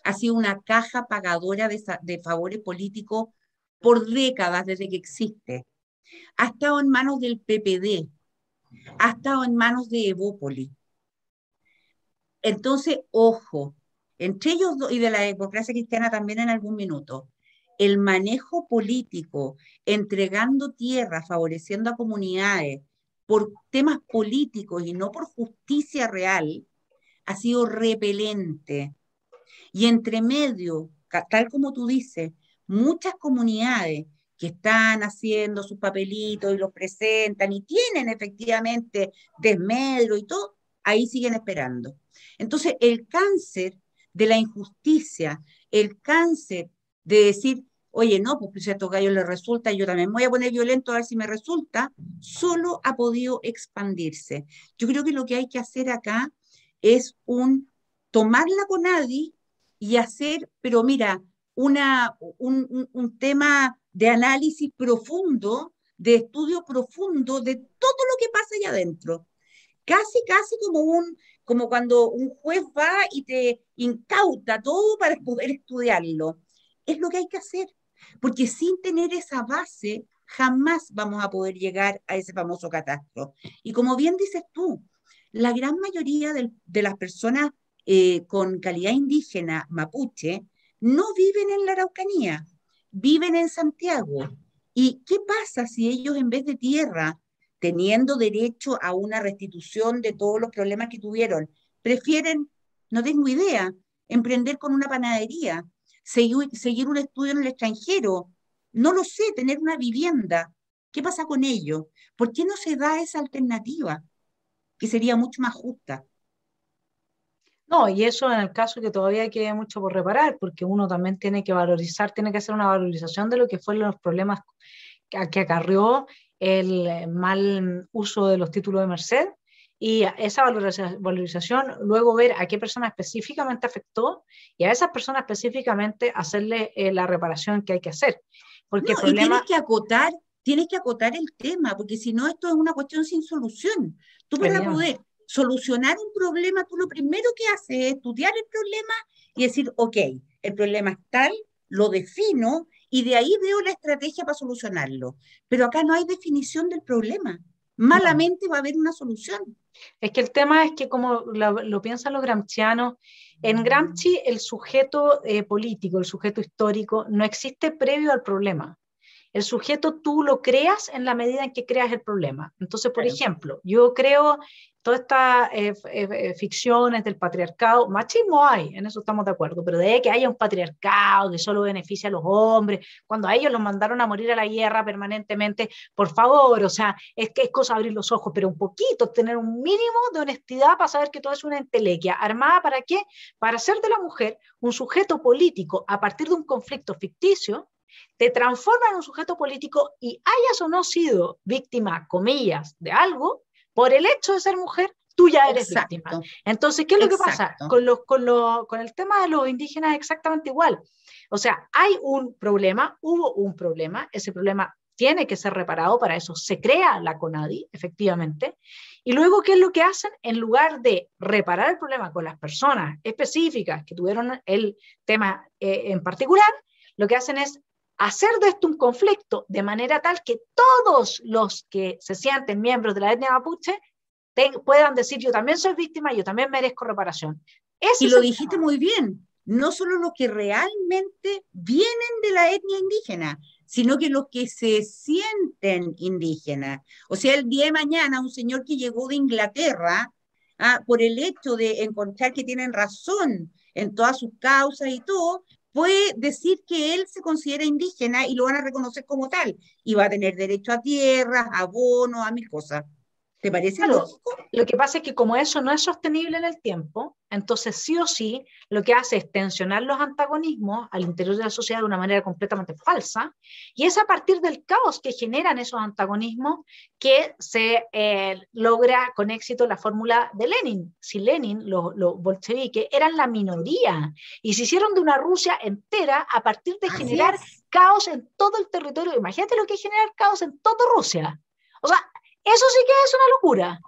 Ha sido una caja pagadora de, de favores políticos por décadas desde que existe. Ha estado en manos del PPD, ha estado en manos de Evópoli. Entonces, ojo, entre ellos y de la democracia cristiana también en algún minuto, el manejo político, entregando tierra, favoreciendo a comunidades por temas políticos y no por justicia real, ha sido repelente. Y entre medio, tal como tú dices, muchas comunidades que están haciendo sus papelitos y los presentan y tienen efectivamente desmedro y todo, ahí siguen esperando. Entonces, el cáncer de la injusticia, el cáncer de decir, oye, no, pues, pues si a estos gallos les resulta, yo también voy a poner violento a ver si me resulta, solo ha podido expandirse. Yo creo que lo que hay que hacer acá es un tomarla con nadie y hacer, pero mira, una, un, un tema de análisis profundo, de estudio profundo de todo lo que pasa allá adentro. Casi, casi como, un, como cuando un juez va y te incauta todo para poder estudiarlo. Es lo que hay que hacer, porque sin tener esa base jamás vamos a poder llegar a ese famoso catastro. Y como bien dices tú, la gran mayoría de, las personas eh, con calidad indígena mapuche no viven en la Araucanía, viven en Santiago. ¿Y qué pasa si ellos en vez de tierra, teniendo derecho a una restitución de todos los problemas que tuvieron, prefieren, no tengo idea, emprender con una panadería, seguir, un estudio en el extranjero, no lo sé, tener una vivienda? ¿Qué pasa con ellos? ¿Por qué no se da esa alternativa que sería mucho más justa? No, y eso en el caso que todavía quede mucho por reparar, porque uno también tiene que valorizar, tiene que hacer una valorización de lo que fueron los problemas que, acarrió el eh, mal uso de los títulos de merced y esa valorización, luego ver a qué persona específicamente afectó y a esas personas específicamente hacerle eh, la reparación que hay que hacer. Porque tienes que acotar, tienes que acotar el tema, porque si no esto es una cuestión sin solución. Tú la solucionar un problema, tú lo primero que haces es estudiar el problema y decir, ok, el problema es tal, lo defino y de ahí veo la estrategia para solucionarlo. Pero acá no hay definición del problema. Malamente va a haber una solución. Es que el tema es que, como lo, piensan los gramscianos, en Gramsci el sujeto eh, político, el sujeto histórico, no existe previo al problema. El sujeto tú lo creas en la medida en que creas el problema. Entonces, por ejemplo, yo creo todas estas eh, eh, eh, ficciones del patriarcado, machismo hay, en eso estamos de acuerdo, pero de que haya un patriarcado que solo beneficia a los hombres, cuando a ellos los mandaron a morir a la guerra permanentemente, por favor, o sea, es que es cosa abrir los ojos, pero un poquito, tener un mínimo de honestidad para saber que todo es una entelequia, armada para qué? Para hacer de la mujer un sujeto político a partir de un conflicto ficticio te transforma en un sujeto político y hayas o no sido víctima, comillas, de algo, por el hecho de ser mujer, tú ya eres víctima. Entonces, ¿qué es lo que pasa? Con, los, con, con el tema de los indígenas exactamente igual. O sea, hay un problema, hubo un problema, ese problema tiene que ser reparado, para eso se crea la CONADI, efectivamente. Y luego, ¿qué es lo que hacen? En lugar de reparar el problema con las personas específicas que tuvieron el tema eh, en particular, lo que hacen es hacer de esto un conflicto de manera tal que todos los que se sienten miembros de la etnia mapuche puedan decir yo también soy víctima, yo también merezco reparación. y lo dijiste muy bien, no solo los que realmente vienen de la etnia indígena, sino que los que se sienten indígenas. O sea, el día de mañana un señor que llegó de Inglaterra ah, por el hecho de encontrar que tienen razón en todas sus causas y todo, puede decir que él se considera indígena y lo van a reconocer como tal, y va a tener derecho a tierras, a bonos, a mil cosas. ¿Te parece Lo que pasa es que como eso no es sostenible en el tiempo, entonces sí o sí lo que hace es tensionar los antagonismos al interior de la sociedad de una manera completamente falsa, y es a partir del caos que generan esos antagonismos que se eh, logra con éxito la fórmula de Lenin. Si Lenin, los bolcheviques, eran la minoría y se hicieron de una Rusia entera a partir de generar caos en todo el territorio. Imagínate lo que es generar caos en toda Rusia. O sea, eso sí que es una locura.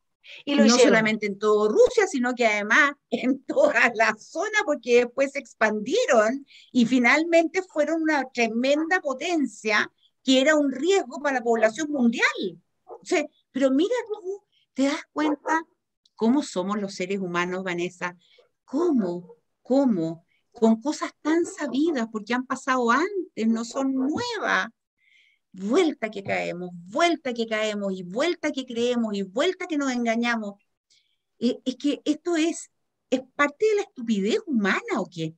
Y no solamente en toda Rusia, sino que además en toda la zona, porque después se expandieron y finalmente fueron una tremenda potencia que era un riesgo para la población mundial. pero mira tú, te das cuenta cómo somos los seres humanos, Vanessa, cómo, cómo, con cosas tan sabidas, porque han pasado antes, no son nuevas, vuelta que caemos, vuelta que caemos y vuelta que creemos y vuelta que nos engañamos. Eh, es que esto es, es parte de la estupidez humana o qué.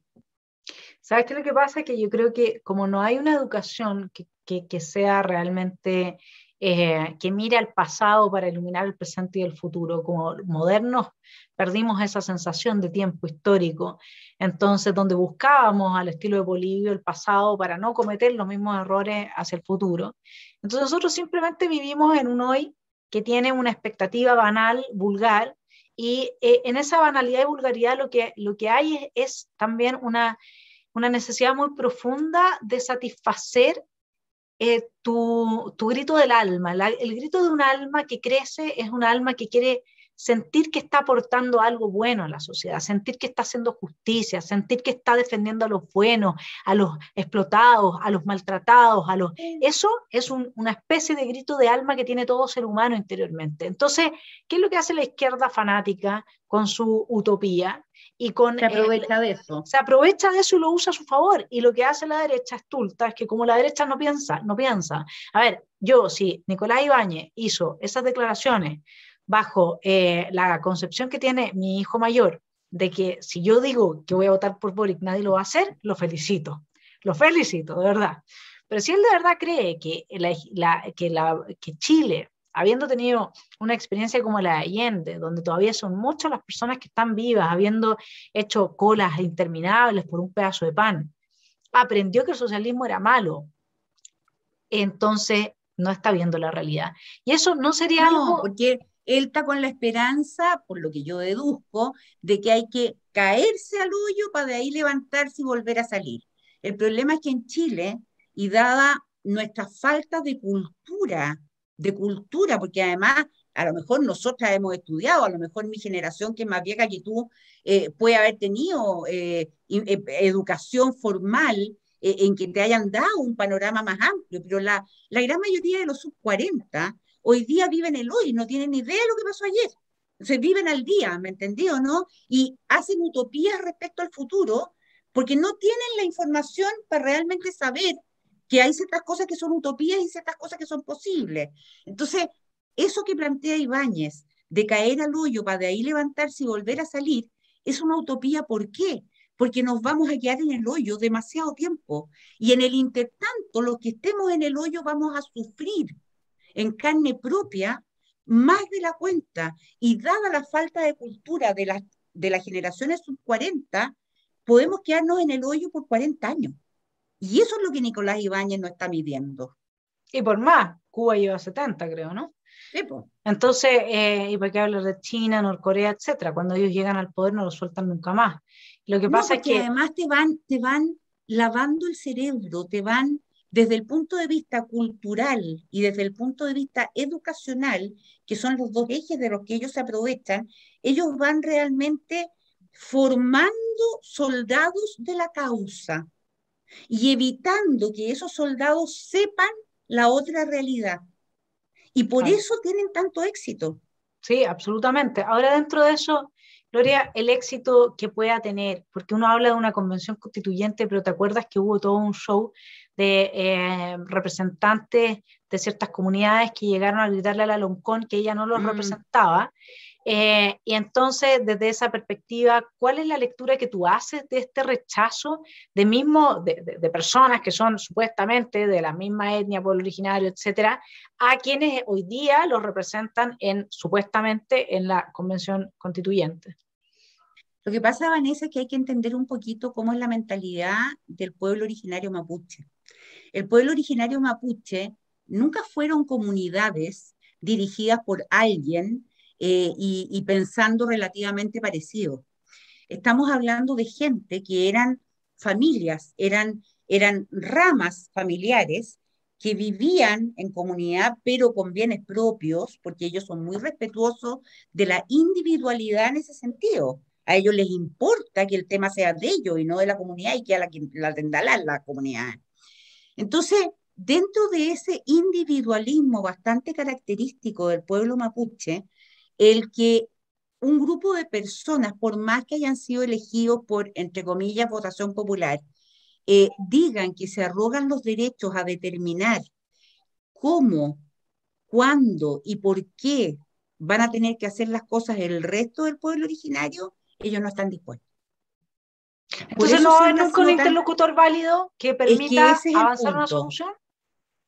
¿Sabes qué lo que pasa? Que yo creo que como no hay una educación que sea realmente eh, que mira al pasado para iluminar el presente y el futuro. Como modernos perdimos esa sensación de tiempo histórico. Entonces, donde buscábamos al estilo de bolivia el pasado para no cometer los mismos errores hacia el futuro. Entonces, nosotros simplemente vivimos en un hoy que tiene una expectativa banal, vulgar, y eh, en esa banalidad y vulgaridad lo que, lo que hay es, también una, una necesidad muy profunda de satisfacer eh, tu, grito del alma. el grito de un alma que crece es un alma que quiere sentir que está aportando algo bueno a la sociedad, sentir que está haciendo justicia, sentir que está defendiendo a los buenos, a los explotados, a los maltratados, a los... Eso es una especie de grito de alma que tiene todo ser humano interiormente. Entonces, ¿qué es lo que hace la izquierda fanática con su utopía? y con... Se eh, aprovecha de eso. Se aprovecha de eso y lo usa a su favor. Y lo que hace la derecha estulta es que como la derecha no piensa, no piensa. A ver, yo, si Nicolás Ibáñez hizo esas declaraciones bajo eh, la concepción que tiene mi hijo mayor de que si yo digo que voy a votar por Boric, nadie lo va a hacer, lo felicito. Lo felicito, de verdad. Pero si él de verdad cree que, la, la, que Chile habiendo tenido una experiencia como la de Allende, donde todavía son muchas las personas que están vivas, habiendo hecho colas interminables por un pedazo de pan, aprendió que el socialismo era malo. Entonces, no está viendo la realidad. Y eso no sería algo... Porque él está con la esperanza, por lo que yo deduzco, de que hay que caerse al hoyo para de ahí levantarse y volver a salir. El problema es que en Chile, y dada nuestra falta de cultura de cultura, porque además a lo mejor nosotras hemos estudiado, a lo mejor mi generación que es más vieja que tú eh, puede haber tenido eh, eh, educación formal en que te hayan dado un panorama más amplio, pero la, la gran mayoría de los sub 40 hoy día viven el hoy, no tienen ni idea de lo que pasó ayer. se viven al día, ¿me entendió o no? Y hacen utopías respecto al futuro porque no tienen la información para realmente saber que hay ciertas cosas que son utopías y ciertas cosas que son posibles. Entonces, eso que plantea Ibáñez, de caer al hoyo para de ahí levantarse y volver a salir, es una utopía. ¿Por qué? Porque nos vamos a quedar en el hoyo demasiado tiempo. Y en el intertanto, los que estemos en el hoyo vamos a sufrir en carne propia más de la cuenta. Y dada la falta de cultura de las, de las generaciones sub 40, podemos quedarnos en el hoyo por 40 años. Y eso es lo que Nicolás Ibáñez no está midiendo. Y por más, Cuba lleva 70, creo, ¿no? Sí, Entonces, eh, ¿y para qué hablar de China, Norcorea, etcétera? Cuando ellos llegan al poder no lo sueltan nunca más. Lo que pasa es que además te van, te van lavando el cerebro, te van desde el punto de vista cultural y desde el punto de vista educacional, que son los dos ejes de los que ellos se aprovechan, ellos van realmente formando soldados de la causa y evitando que esos soldados sepan la otra realidad. Y por eso tienen tanto éxito. Sí, absolutamente. Ahora dentro de eso, Gloria, el éxito que pueda tener, porque uno habla de una convención constituyente, pero te acuerdas que hubo todo un show de eh, representantes de ciertas comunidades que llegaron a gritarle a la Loncón que ella no los mm. representaba. Eh, y entonces, desde esa perspectiva, ¿cuál es la lectura que tú haces de este rechazo de, mismo, de, personas que son supuestamente de la misma etnia, pueblo originario, etcétera, a quienes hoy día los representan en, supuestamente en la Convención Constituyente? Lo que pasa, Vanessa, es que hay que entender un poquito cómo es la mentalidad del pueblo originario mapuche. El pueblo originario mapuche nunca fueron comunidades dirigidas por alguien eh, y, pensando relativamente parecido. Estamos hablando de gente que eran familias, eran, eran ramas familiares que vivían en comunidad, pero con bienes propios, porque ellos son muy respetuosos de la individualidad en ese sentido. A ellos les importa que el tema sea de ellos y no de la comunidad y que a la, la la comunidad. Entonces, dentro de ese individualismo bastante característico del pueblo mapuche, el que un grupo de personas, por más que hayan sido elegidos por, entre comillas, votación popular, eh, digan que se arrogan los derechos a determinar cómo, cuándo y por qué van a tener que hacer las cosas el resto del pueblo originario, ellos no están dispuestos. Entonces, ¿no hay un interlocutor válido que permita avanzar una solución?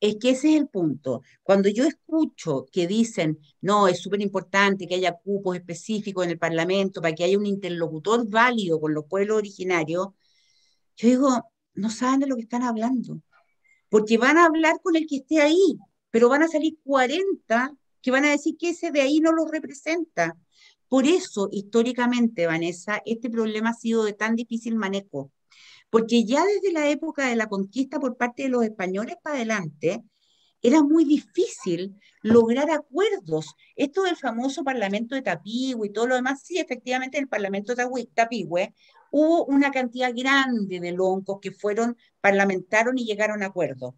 Es que ese es el punto. Cuando yo escucho que dicen, no, es súper importante que haya cupos específicos en el Parlamento para que haya un interlocutor válido con los pueblos originarios, yo digo, no saben de lo que están hablando. Porque van a hablar con el que esté ahí, pero van a salir 40 que van a decir que ese de ahí no lo representa. Por eso, históricamente, Vanessa, este problema ha sido de tan difícil manejo, porque ya desde la época de la conquista por parte de los españoles para adelante, era muy difícil lograr acuerdos. Esto del famoso Parlamento de Tapigüe y todo lo demás, sí, efectivamente en el Parlamento de Tapigüe hubo una cantidad grande de loncos que fueron, parlamentaron y llegaron a acuerdos.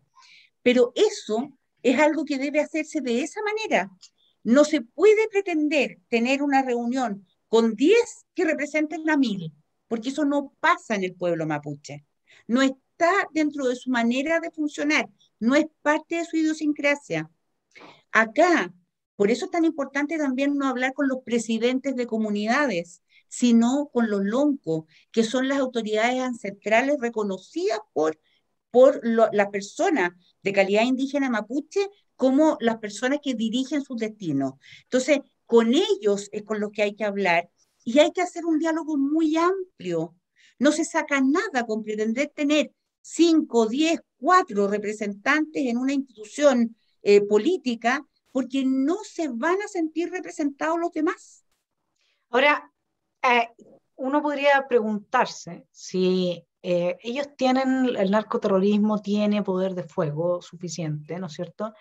Pero eso es algo que debe hacerse de esa manera. No se puede pretender tener una reunión con 10 que representen a 1000 porque eso no pasa en el pueblo mapuche. No está dentro de su manera de funcionar, no es parte de su idiosincrasia. Acá, por eso es tan importante también no hablar con los presidentes de comunidades, sino con los loncos, que son las autoridades ancestrales reconocidas por, por las personas de calidad indígena mapuche como las personas que dirigen sus destinos. Entonces, con ellos es con los que hay que hablar y hay que hacer un diálogo muy amplio. No se saca nada con pretender tener cinco, diez, cuatro representantes en una institución eh, política porque no se van a sentir representados los demás. Ahora, eh, uno podría preguntarse si eh, ellos tienen, el narcoterrorismo tiene poder de fuego suficiente, ¿no es cierto?,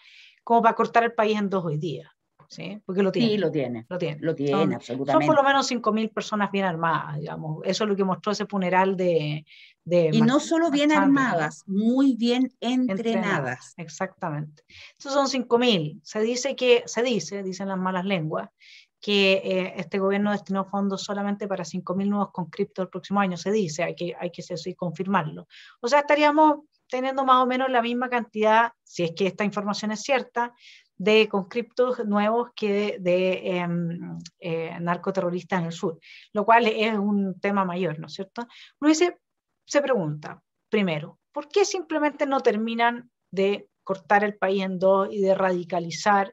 como para cortar el país en dos hoy día. ¿sí? Porque lo tiene. Sí, lo tiene. Lo tiene. Lo tiene, absolutamente. Son por lo menos 5.000 personas bien armadas, digamos. Eso es lo que mostró ese funeral de... de y no solo bien armadas, muy bien entrenadas. Exactamente. Entonces son 5.000. Se dice que, se dice, dicen las malas lenguas, que eh, este gobierno destinó fondos solamente para 5.000 nuevos conscriptos el próximo año, se dice, hay que, hay que confirmarlo. O sea, estaríamos teniendo más o menos la misma cantidad, si es que esta información es cierta, de conscriptos nuevos que de, em, eh, narcoterroristas en el sur, lo cual es un tema mayor, ¿no es cierto? Uno se pregunta, primero, ¿por qué simplemente no terminan de cortar el país en dos y de radicalizar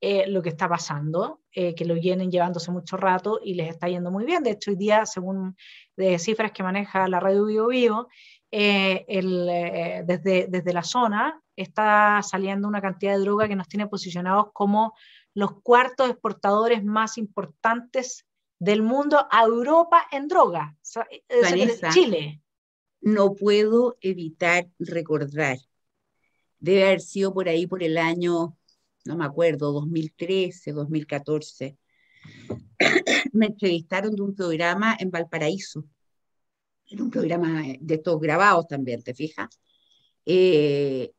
eh, lo que está pasando, eh, que lo vienen llevándose mucho rato y les está yendo muy bien. De hecho, hoy día, según de cifras que maneja la radio Vivo Vivo, desde, desde la zona está saliendo una cantidad de droga que nos tiene posicionados como los cuartos exportadores más importantes del mundo a Europa en droga. Eh, eh, Chile. No puedo evitar recordar. Debe haber sido por ahí, por el año, no me acuerdo, 2013, 2014. me entrevistaron de un programa en Valparaíso. Era un programa de estos grabados también, ¿te fijas? Eh,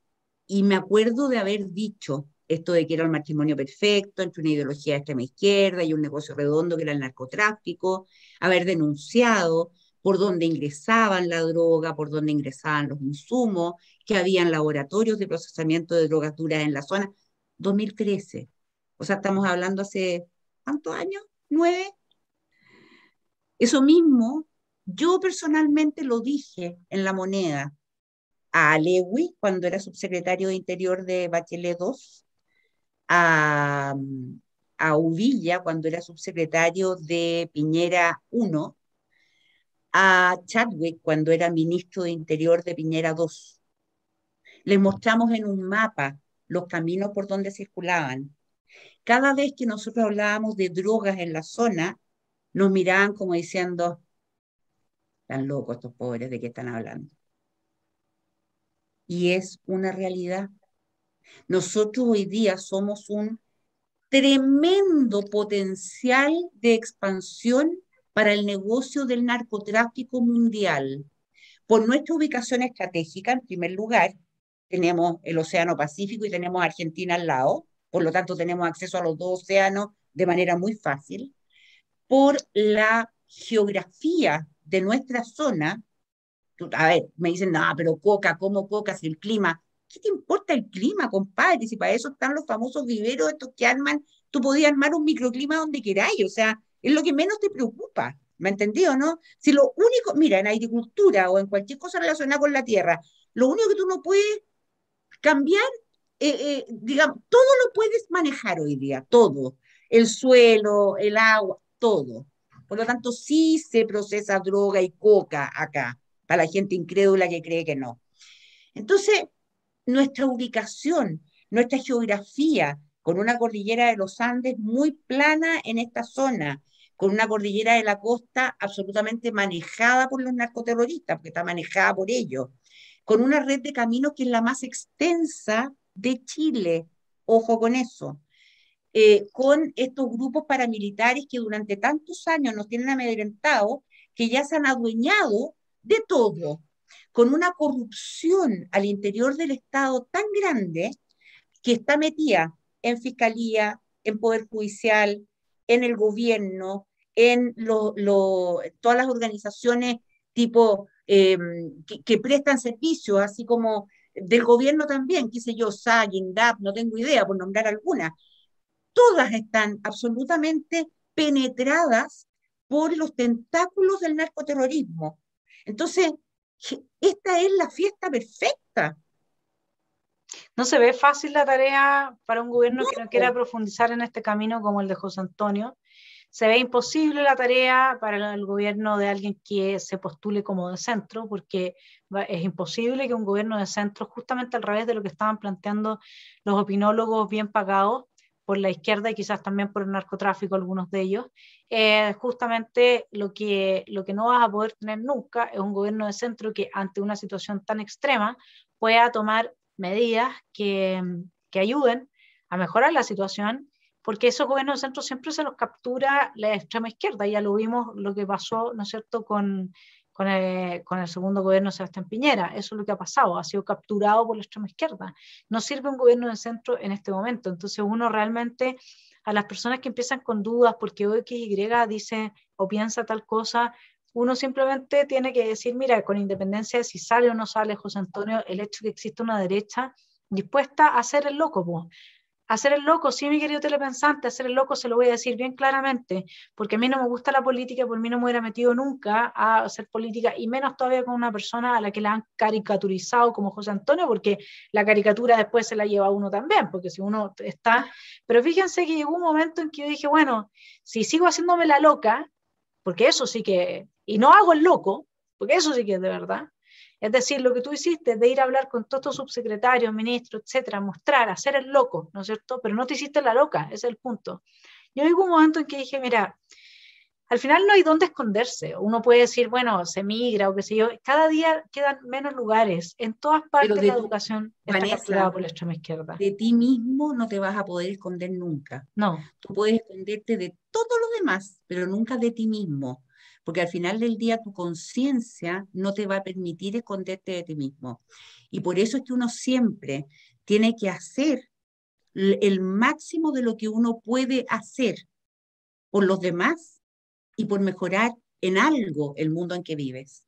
y me acuerdo de haber dicho esto de que era el matrimonio perfecto entre una ideología de extrema izquierda y un negocio redondo que era el narcotráfico, haber denunciado por dónde ingresaban la droga, por dónde ingresaban los insumos, que habían laboratorios de procesamiento de drogas en la zona. 2013. O sea, estamos hablando hace, ¿cuántos años? ¿Nueve? Eso mismo, yo personalmente lo dije en la moneda, a Alewi cuando era subsecretario de Interior de Bachelet II, a, a Uvilla cuando era subsecretario de Piñera 1, a Chadwick cuando era ministro de Interior de Piñera II. Les mostramos en un mapa los caminos por donde circulaban. Cada vez que nosotros hablábamos de drogas en la zona, nos miraban como diciendo, están locos estos pobres de qué están hablando y es una realidad. Nosotros hoy día somos un tremendo potencial de expansión para el negocio del narcotráfico mundial. Por nuestra ubicación estratégica, en primer lugar, tenemos el Océano Pacífico y tenemos Argentina al lado, por lo tanto tenemos acceso a los dos océanos de manera muy fácil. Por la geografía de nuestra zona, a ver, me dicen, no, pero coca, ¿cómo coca, si el clima, ¿qué te importa el clima, compadre? Si para eso están los famosos viveros estos que arman, tú podías armar un microclima donde queráis, o sea, es lo que menos te preocupa, ¿me entendido, no? Si lo único, mira, en agricultura o en cualquier cosa relacionada con la tierra, lo único que tú no puedes cambiar, eh, eh, digamos, todo lo puedes manejar hoy día, todo, el suelo, el agua, todo. Por lo tanto, sí se procesa droga y coca acá, para la gente incrédula que cree que no. Entonces, nuestra ubicación, nuestra geografía, con una cordillera de los Andes muy plana en esta zona, con una cordillera de la costa absolutamente manejada por los narcoterroristas, porque está manejada por ellos, con una red de caminos que es la más extensa de Chile, ojo con eso, eh, con estos grupos paramilitares que durante tantos años nos tienen amedrentados, que ya se han adueñado de todo, con una corrupción al interior del Estado tan grande que está metida en fiscalía, en poder judicial, en el gobierno, en todas las organizaciones tipo em, que, prestan servicios, así como del gobierno también, qué sé yo, SAG, INDAP, no tengo idea, por nombrar alguna. todas están absolutamente penetradas por los tentáculos del narcoterrorismo. Entonces, esta es la fiesta perfecta. No se ve fácil la tarea para un gobierno que no quiera profundizar en este camino como el de José Antonio. Se ve imposible la tarea para el gobierno de alguien que se postule como de centro, porque es imposible que un gobierno de centro, justamente al revés de lo que estaban planteando los opinólogos bien pagados, por la izquierda y quizás también por el narcotráfico, algunos de ellos, eh, justamente lo que, lo que no vas a poder tener nunca es un gobierno de centro que ante una situación tan extrema pueda tomar medidas que, que ayuden a mejorar la situación, porque esos gobiernos de centro siempre se los captura la extrema izquierda, ya lo vimos lo que pasó, ¿no es cierto?, con, con el, segundo gobierno de Sebastián Piñera. Eso es lo que ha pasado, ha sido capturado por la extrema izquierda. No sirve un gobierno de centro en este momento. Entonces uno realmente, a las personas que empiezan con dudas porque OXY dice o piensa tal cosa, uno simplemente tiene que decir, mira, con independencia de si sale o no sale José Antonio, el hecho de que existe una derecha dispuesta a ser el loco, hacer el loco, sí, mi querido telepensante, hacer el loco se lo voy a decir bien claramente, porque a mí no me gusta la política, por mí no me hubiera metido nunca a hacer política, y menos todavía con una persona a la que la han caricaturizado como José Antonio, porque la caricatura después se la lleva uno también, porque si uno está... Pero fíjense que llegó un momento en que yo dije, bueno, si sigo haciéndome la loca, porque eso sí que... Y no hago el loco, porque eso sí que es de verdad, es decir, lo que tú hiciste de ir a hablar con todos tus subsecretarios, ministros, etcétera, mostrar, hacer el loco, ¿no es cierto? Pero no te hiciste la loca, ese es el punto. Yo hubo un momento en que dije, mira, al final no hay dónde esconderse. Uno puede decir, bueno, se migra o qué sé yo. Cada día quedan menos lugares. En todas partes de la educación está capturada por la extrema izquierda. De ti mismo no te vas a poder esconder nunca. No. Tú puedes esconderte de todos los demás, pero nunca de ti mismo porque al final del día tu conciencia no te va a permitir esconderte de ti mismo. Y por eso es que uno siempre tiene que hacer el máximo de lo que uno puede hacer por los demás y por mejorar en algo el mundo en que vives.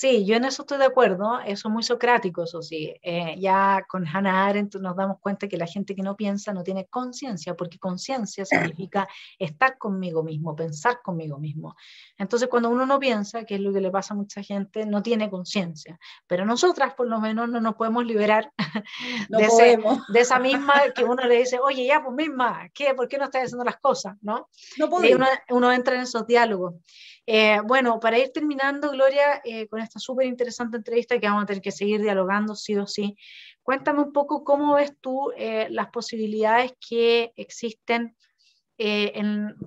Sí, yo en eso estoy de acuerdo, eso eh, es muy socrático, eso sí. Eh, ya con Hannah Arendt nos damos cuenta que la gente que no piensa no tiene conciencia, porque conciencia significa estar conmigo mismo, pensar conmigo mismo. Entonces, cuando uno no piensa, que es lo que le pasa a mucha gente, no tiene conciencia. Pero nosotras, por lo menos, no nos podemos liberar de, esa misma que uno le dice, oye, ya, pues misma, ¿qué? ¿por qué no estás haciendo las cosas? ¿No? no uno, entra en esos diálogos. Eh, bueno, para ir terminando, Gloria, con esta súper interesante entrevista que vamos a tener que seguir dialogando sí o sí. Cuéntame un poco cómo ves tú eh, las posibilidades que existen eh,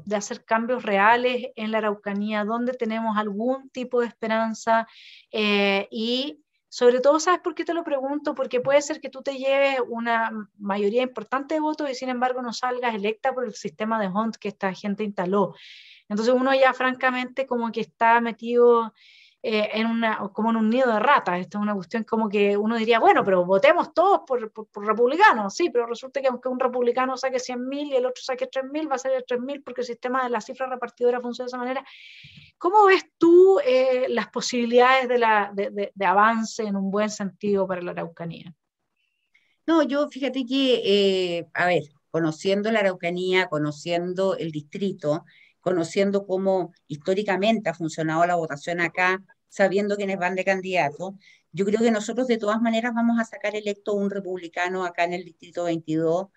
de hacer cambios reales en la Araucanía, dónde tenemos algún tipo de esperanza eh, y sobre todo, ¿sabes por qué te lo pregunto? Porque puede ser que tú te lleves una mayoría importante de votos y sin embargo no salgas electa por el sistema de Hunt que esta gente instaló. Entonces uno ya francamente como que está metido eh, una, como en un nido de ratas. Esto es una cuestión como que uno diría, bueno, pero votemos todos por, republicanos, sí, pero resulta que aunque un republicano saque 100.000 y el otro saque 3.000, va a ser 3.000 porque el sistema de la cifra repartidora funciona de esa manera. ¿Cómo ves tú eh, las posibilidades de, la, avance en un buen sentido para la Araucanía? No, yo fíjate que, eh, a ver, conociendo la Araucanía, conociendo el distrito, conociendo cómo históricamente ha funcionado la votación acá, sabiendo quiénes van de candidato, yo creo que nosotros de todas maneras vamos a sacar electo un republicano acá en el Distrito 22.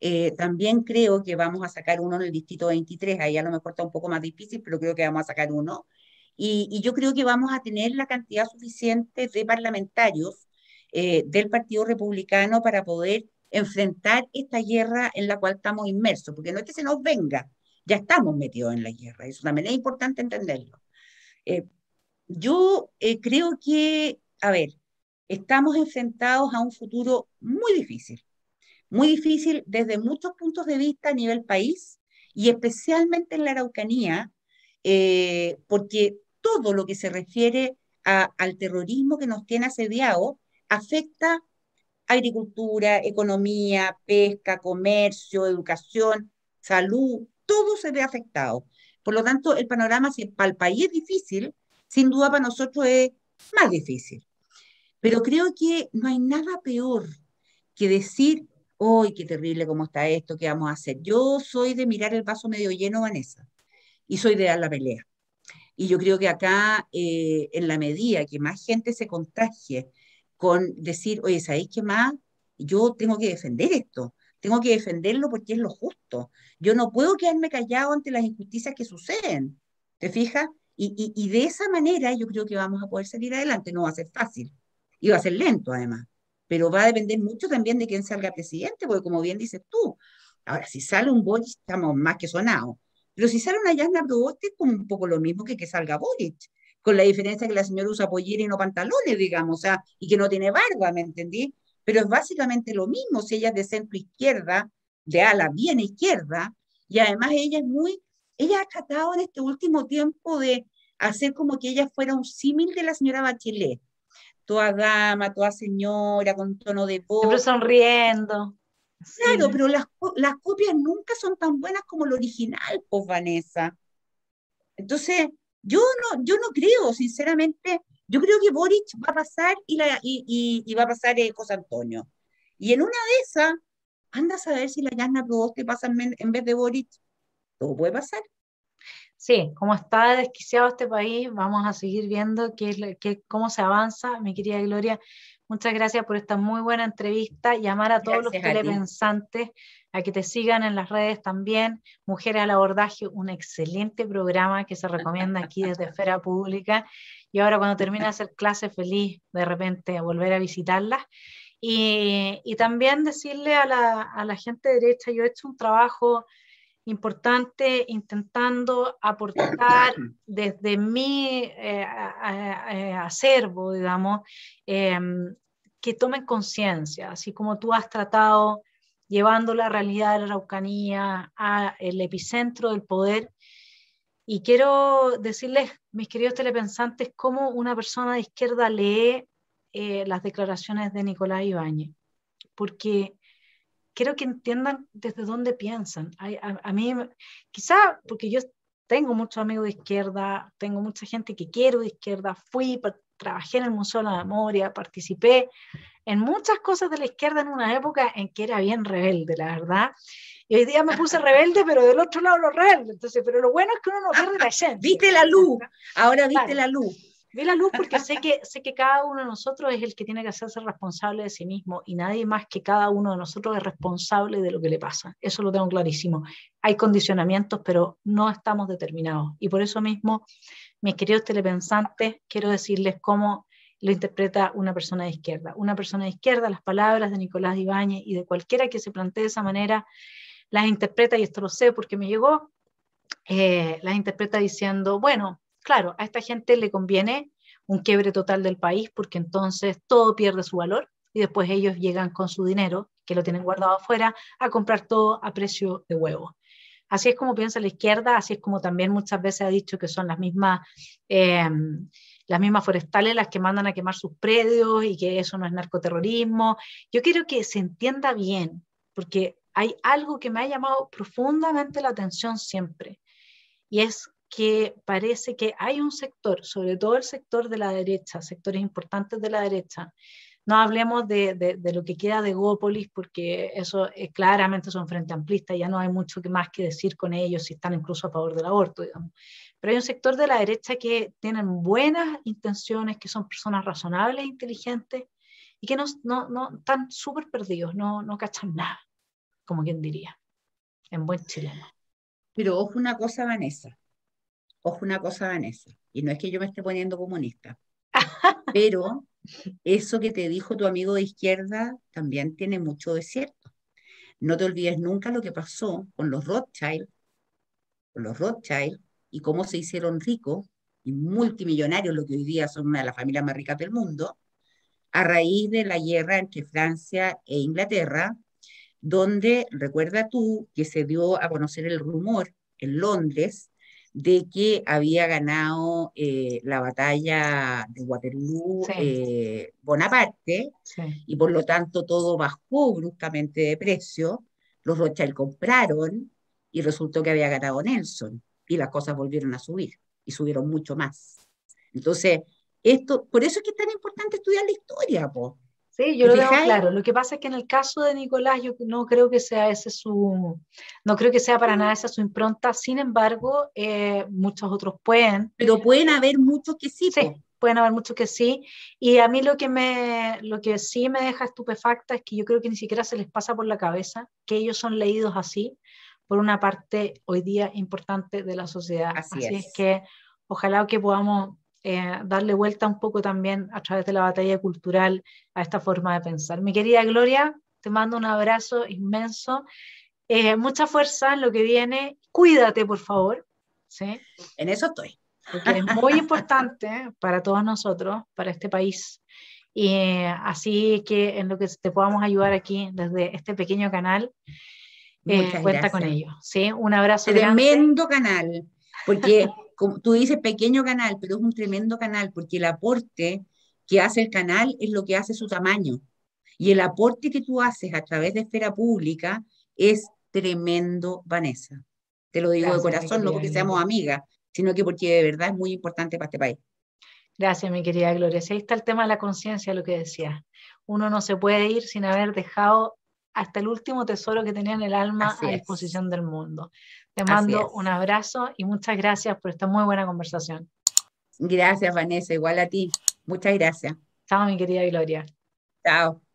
Eh, también creo que vamos a sacar uno en el Distrito 23, ahí a lo mejor está un poco más difícil, pero creo que vamos a sacar uno. Y, yo creo que vamos a tener la cantidad suficiente de parlamentarios eh, del Partido Republicano para poder enfrentar esta guerra en la cual estamos inmersos, porque no es que se nos venga, ya estamos metidos en la guerra. Eso también es importante entenderlo. Eh, yo eh, creo que, a ver, estamos enfrentados a un futuro muy difícil, muy difícil desde muchos puntos de vista a nivel país y especialmente en la Araucanía, eh, porque todo lo que se refiere al terrorismo que nos tiene asediado afecta agricultura, economía, pesca, comercio, educación, salud, todo se ve afectado. Por lo tanto, el panorama si para el país es difícil, sin duda para nosotros es más difícil. Pero creo que no hay nada peor que decir, ¡ay, qué terrible cómo está esto! ¿Qué vamos a hacer? Yo soy de mirar el vaso medio lleno, Vanessa, y soy de dar la pelea. Y yo creo que acá, eh, en la medida que más gente se contagie con decir, oye, ¿sabéis qué más? Yo tengo que defender esto. Tengo que defenderlo porque es lo justo. Yo no puedo quedarme callado ante las injusticias que suceden. ¿Te fijas? Y, de esa manera yo creo que vamos a poder salir adelante. No va a ser fácil. Y va a ser lento además. Pero va a depender mucho también de quién salga presidente, porque como bien dices tú, ahora si sale un Boric estamos más que sonados. Pero si sale una Yasna Proboste es como un poco lo mismo que que salga Boric con la diferencia que la señora usa pollera y no pantalones, digamos, o sea, y que no tiene barba, ¿me entendí? pero es básicamente lo mismo si ella es de centro izquierda, de ala bien izquierda, y además ella es muy, ella ha tratado en este último tiempo de hacer como que ella fuera un símil de la señora Bachelet, toda dama, toda señora, con tono de voz. Siempre sonriendo. Claro, pero las, copias nunca son tan buenas como el original, pues Vanessa. Entonces, yo no, yo no creo, sinceramente, yo creo que Boric va a pasar y, va a pasar eh, José Antonio. Y en una de esas, andas a ver si la Yasna Proboste pasa en, en vez de Boric. Todo puede pasar. Sí, como está desquiciado este país, vamos a seguir viendo qué, cómo se avanza. Mi querida Gloria, muchas gracias por esta muy buena entrevista. Llamar a todos los telepensantes a que te sigan en las redes también. Mujeres al Abordaje, un excelente programa que se recomienda aquí desde Esfera Pública y ahora cuando termina de hacer clase feliz de repente volver a visitarlas. Y, también decirle a la, gente derecha, yo he hecho un trabajo importante intentando aportar desde mi eh, eh, acervo, digamos, em, que tomen conciencia, así como tú has tratado llevando la realidad de la Araucanía al epicentro del poder, y quiero decirles, mis queridos telepensantes, cómo una persona de izquierda lee eh, las declaraciones de Nicolás Ibáñez, porque quiero que entiendan desde dónde piensan. a mí, quizá porque yo tengo muchos amigos de izquierda, tengo mucha gente que quiero de izquierda, fui, trabajé en el Museo de la Memoria, participé en muchas cosas de la izquierda en una época en que era bien rebelde, la verdad. Y hoy día me puse rebelde, pero del otro lado lo rebelde, Entonces, pero lo bueno es que uno no pierde la gente. Viste la luz, ahora viste la luz. Vi la luz porque sé que, sé que cada uno de nosotros es el que tiene que hacerse responsable de sí mismo y nadie más que cada uno de nosotros es responsable de lo que le pasa. Eso lo tengo clarísimo. Hay condicionamientos, pero no estamos determinados. Y por eso mismo, mis queridos telepensantes, quiero decirles cómo lo interpreta una persona de izquierda. Una persona de izquierda, las palabras de Nicolás Ibáñez y de cualquiera que se plantee de esa manera, las interpreta, y esto lo sé porque me llegó, eh, las interpreta diciendo, bueno, claro, a esta gente le conviene un quiebre total del país porque entonces todo pierde su valor y después ellos llegan con su dinero, que lo tienen guardado afuera, a comprar todo a precio de huevo. Así es como piensa la izquierda, así es como también muchas veces ha dicho que son las mismas... Eh, las mismas forestales las que mandan a quemar sus predios y que eso no es narcoterrorismo. Yo quiero que se entienda bien, porque hay algo que me ha llamado profundamente la atención siempre, y es que parece que hay un sector, sobre todo el sector de la derecha, sectores importantes de la derecha, no hablemos de, de, lo que queda de Gópolis, porque eso eh, claramente son frente amplistas, ya no hay mucho más que decir con ellos si están incluso a favor del aborto, digamos. Pero hay un sector de la derecha que tienen buenas intenciones, que son personas razonables e inteligentes y que no, no, no están súper perdidos, no, no cachan nada, como quien diría, en buen chileno. Pero ojo una cosa, Vanessa, ojo una cosa, Vanessa, y no es que yo me esté poniendo comunista, pero eso que te dijo tu amigo de izquierda también tiene mucho de cierto. No te olvides nunca lo que pasó con los Rothschild, con los Rothschild, y cómo se hicieron ricos y multimillonarios, lo que hoy día son una de las familias más ricas del mundo, a raíz de la guerra entre Francia e Inglaterra, donde recuerda tú que se dio a conocer el rumor en Londres de que había ganado eh, la batalla de Waterloo eh, Bonaparte y por lo tanto todo bajó bruscamente de precio, los Rothschild compraron y resultó que había ganado Nelson y las cosas volvieron a subir y subieron mucho más. Entonces, esto, por eso es que es tan importante estudiar la historia, Sí, yo lo dejo claro. Lo que pasa es que en el caso de Nicolás, yo no creo que sea ese su, no creo que sea para mm. nada esa su impronta. Sin embargo, eh, muchos otros pueden. Pero pueden haber muchos que sí. Sí, pueden haber muchos que sí. Y a mí lo que me, lo que sí me deja estupefacta es que yo creo que ni siquiera se les pasa por la cabeza que ellos son leídos así por una parte hoy día importante de la sociedad. Así, es. que ojalá que podamos eh, darle vuelta un poco también a través de la batalla cultural a esta forma de pensar. Mi querida Gloria, te mando un abrazo inmenso. Eh, mucha fuerza en lo que viene. Cuídate, por favor. ¿sí? En eso estoy. Porque es muy importante para todos nosotros, para este país. Y así que en lo que te podamos ayudar aquí desde este pequeño canal. Muchas cuenta con ello. ¿sí? Un abrazo. Tremendo canal, porque tú dices pequeño canal, pero es un tremendo canal, porque el aporte que hace el canal es lo que hace su tamaño. Y el aporte que tú haces a través de esfera pública es tremendo, Vanessa. Te lo digo de corazón, no porque seamos amigas, sino que porque de verdad es muy importante para este país. Gracias, mi querida Gloria. Si ahí está el tema de la conciencia, lo que decía. Uno no se puede ir sin haber dejado hasta el último tesoro que tenía en el alma a disposición del mundo. Te mando un abrazo y muchas gracias por esta muy buena conversación. Gracias, Vanessa, igual a ti. Muchas gracias. Chao, mi querida Gloria. Chao.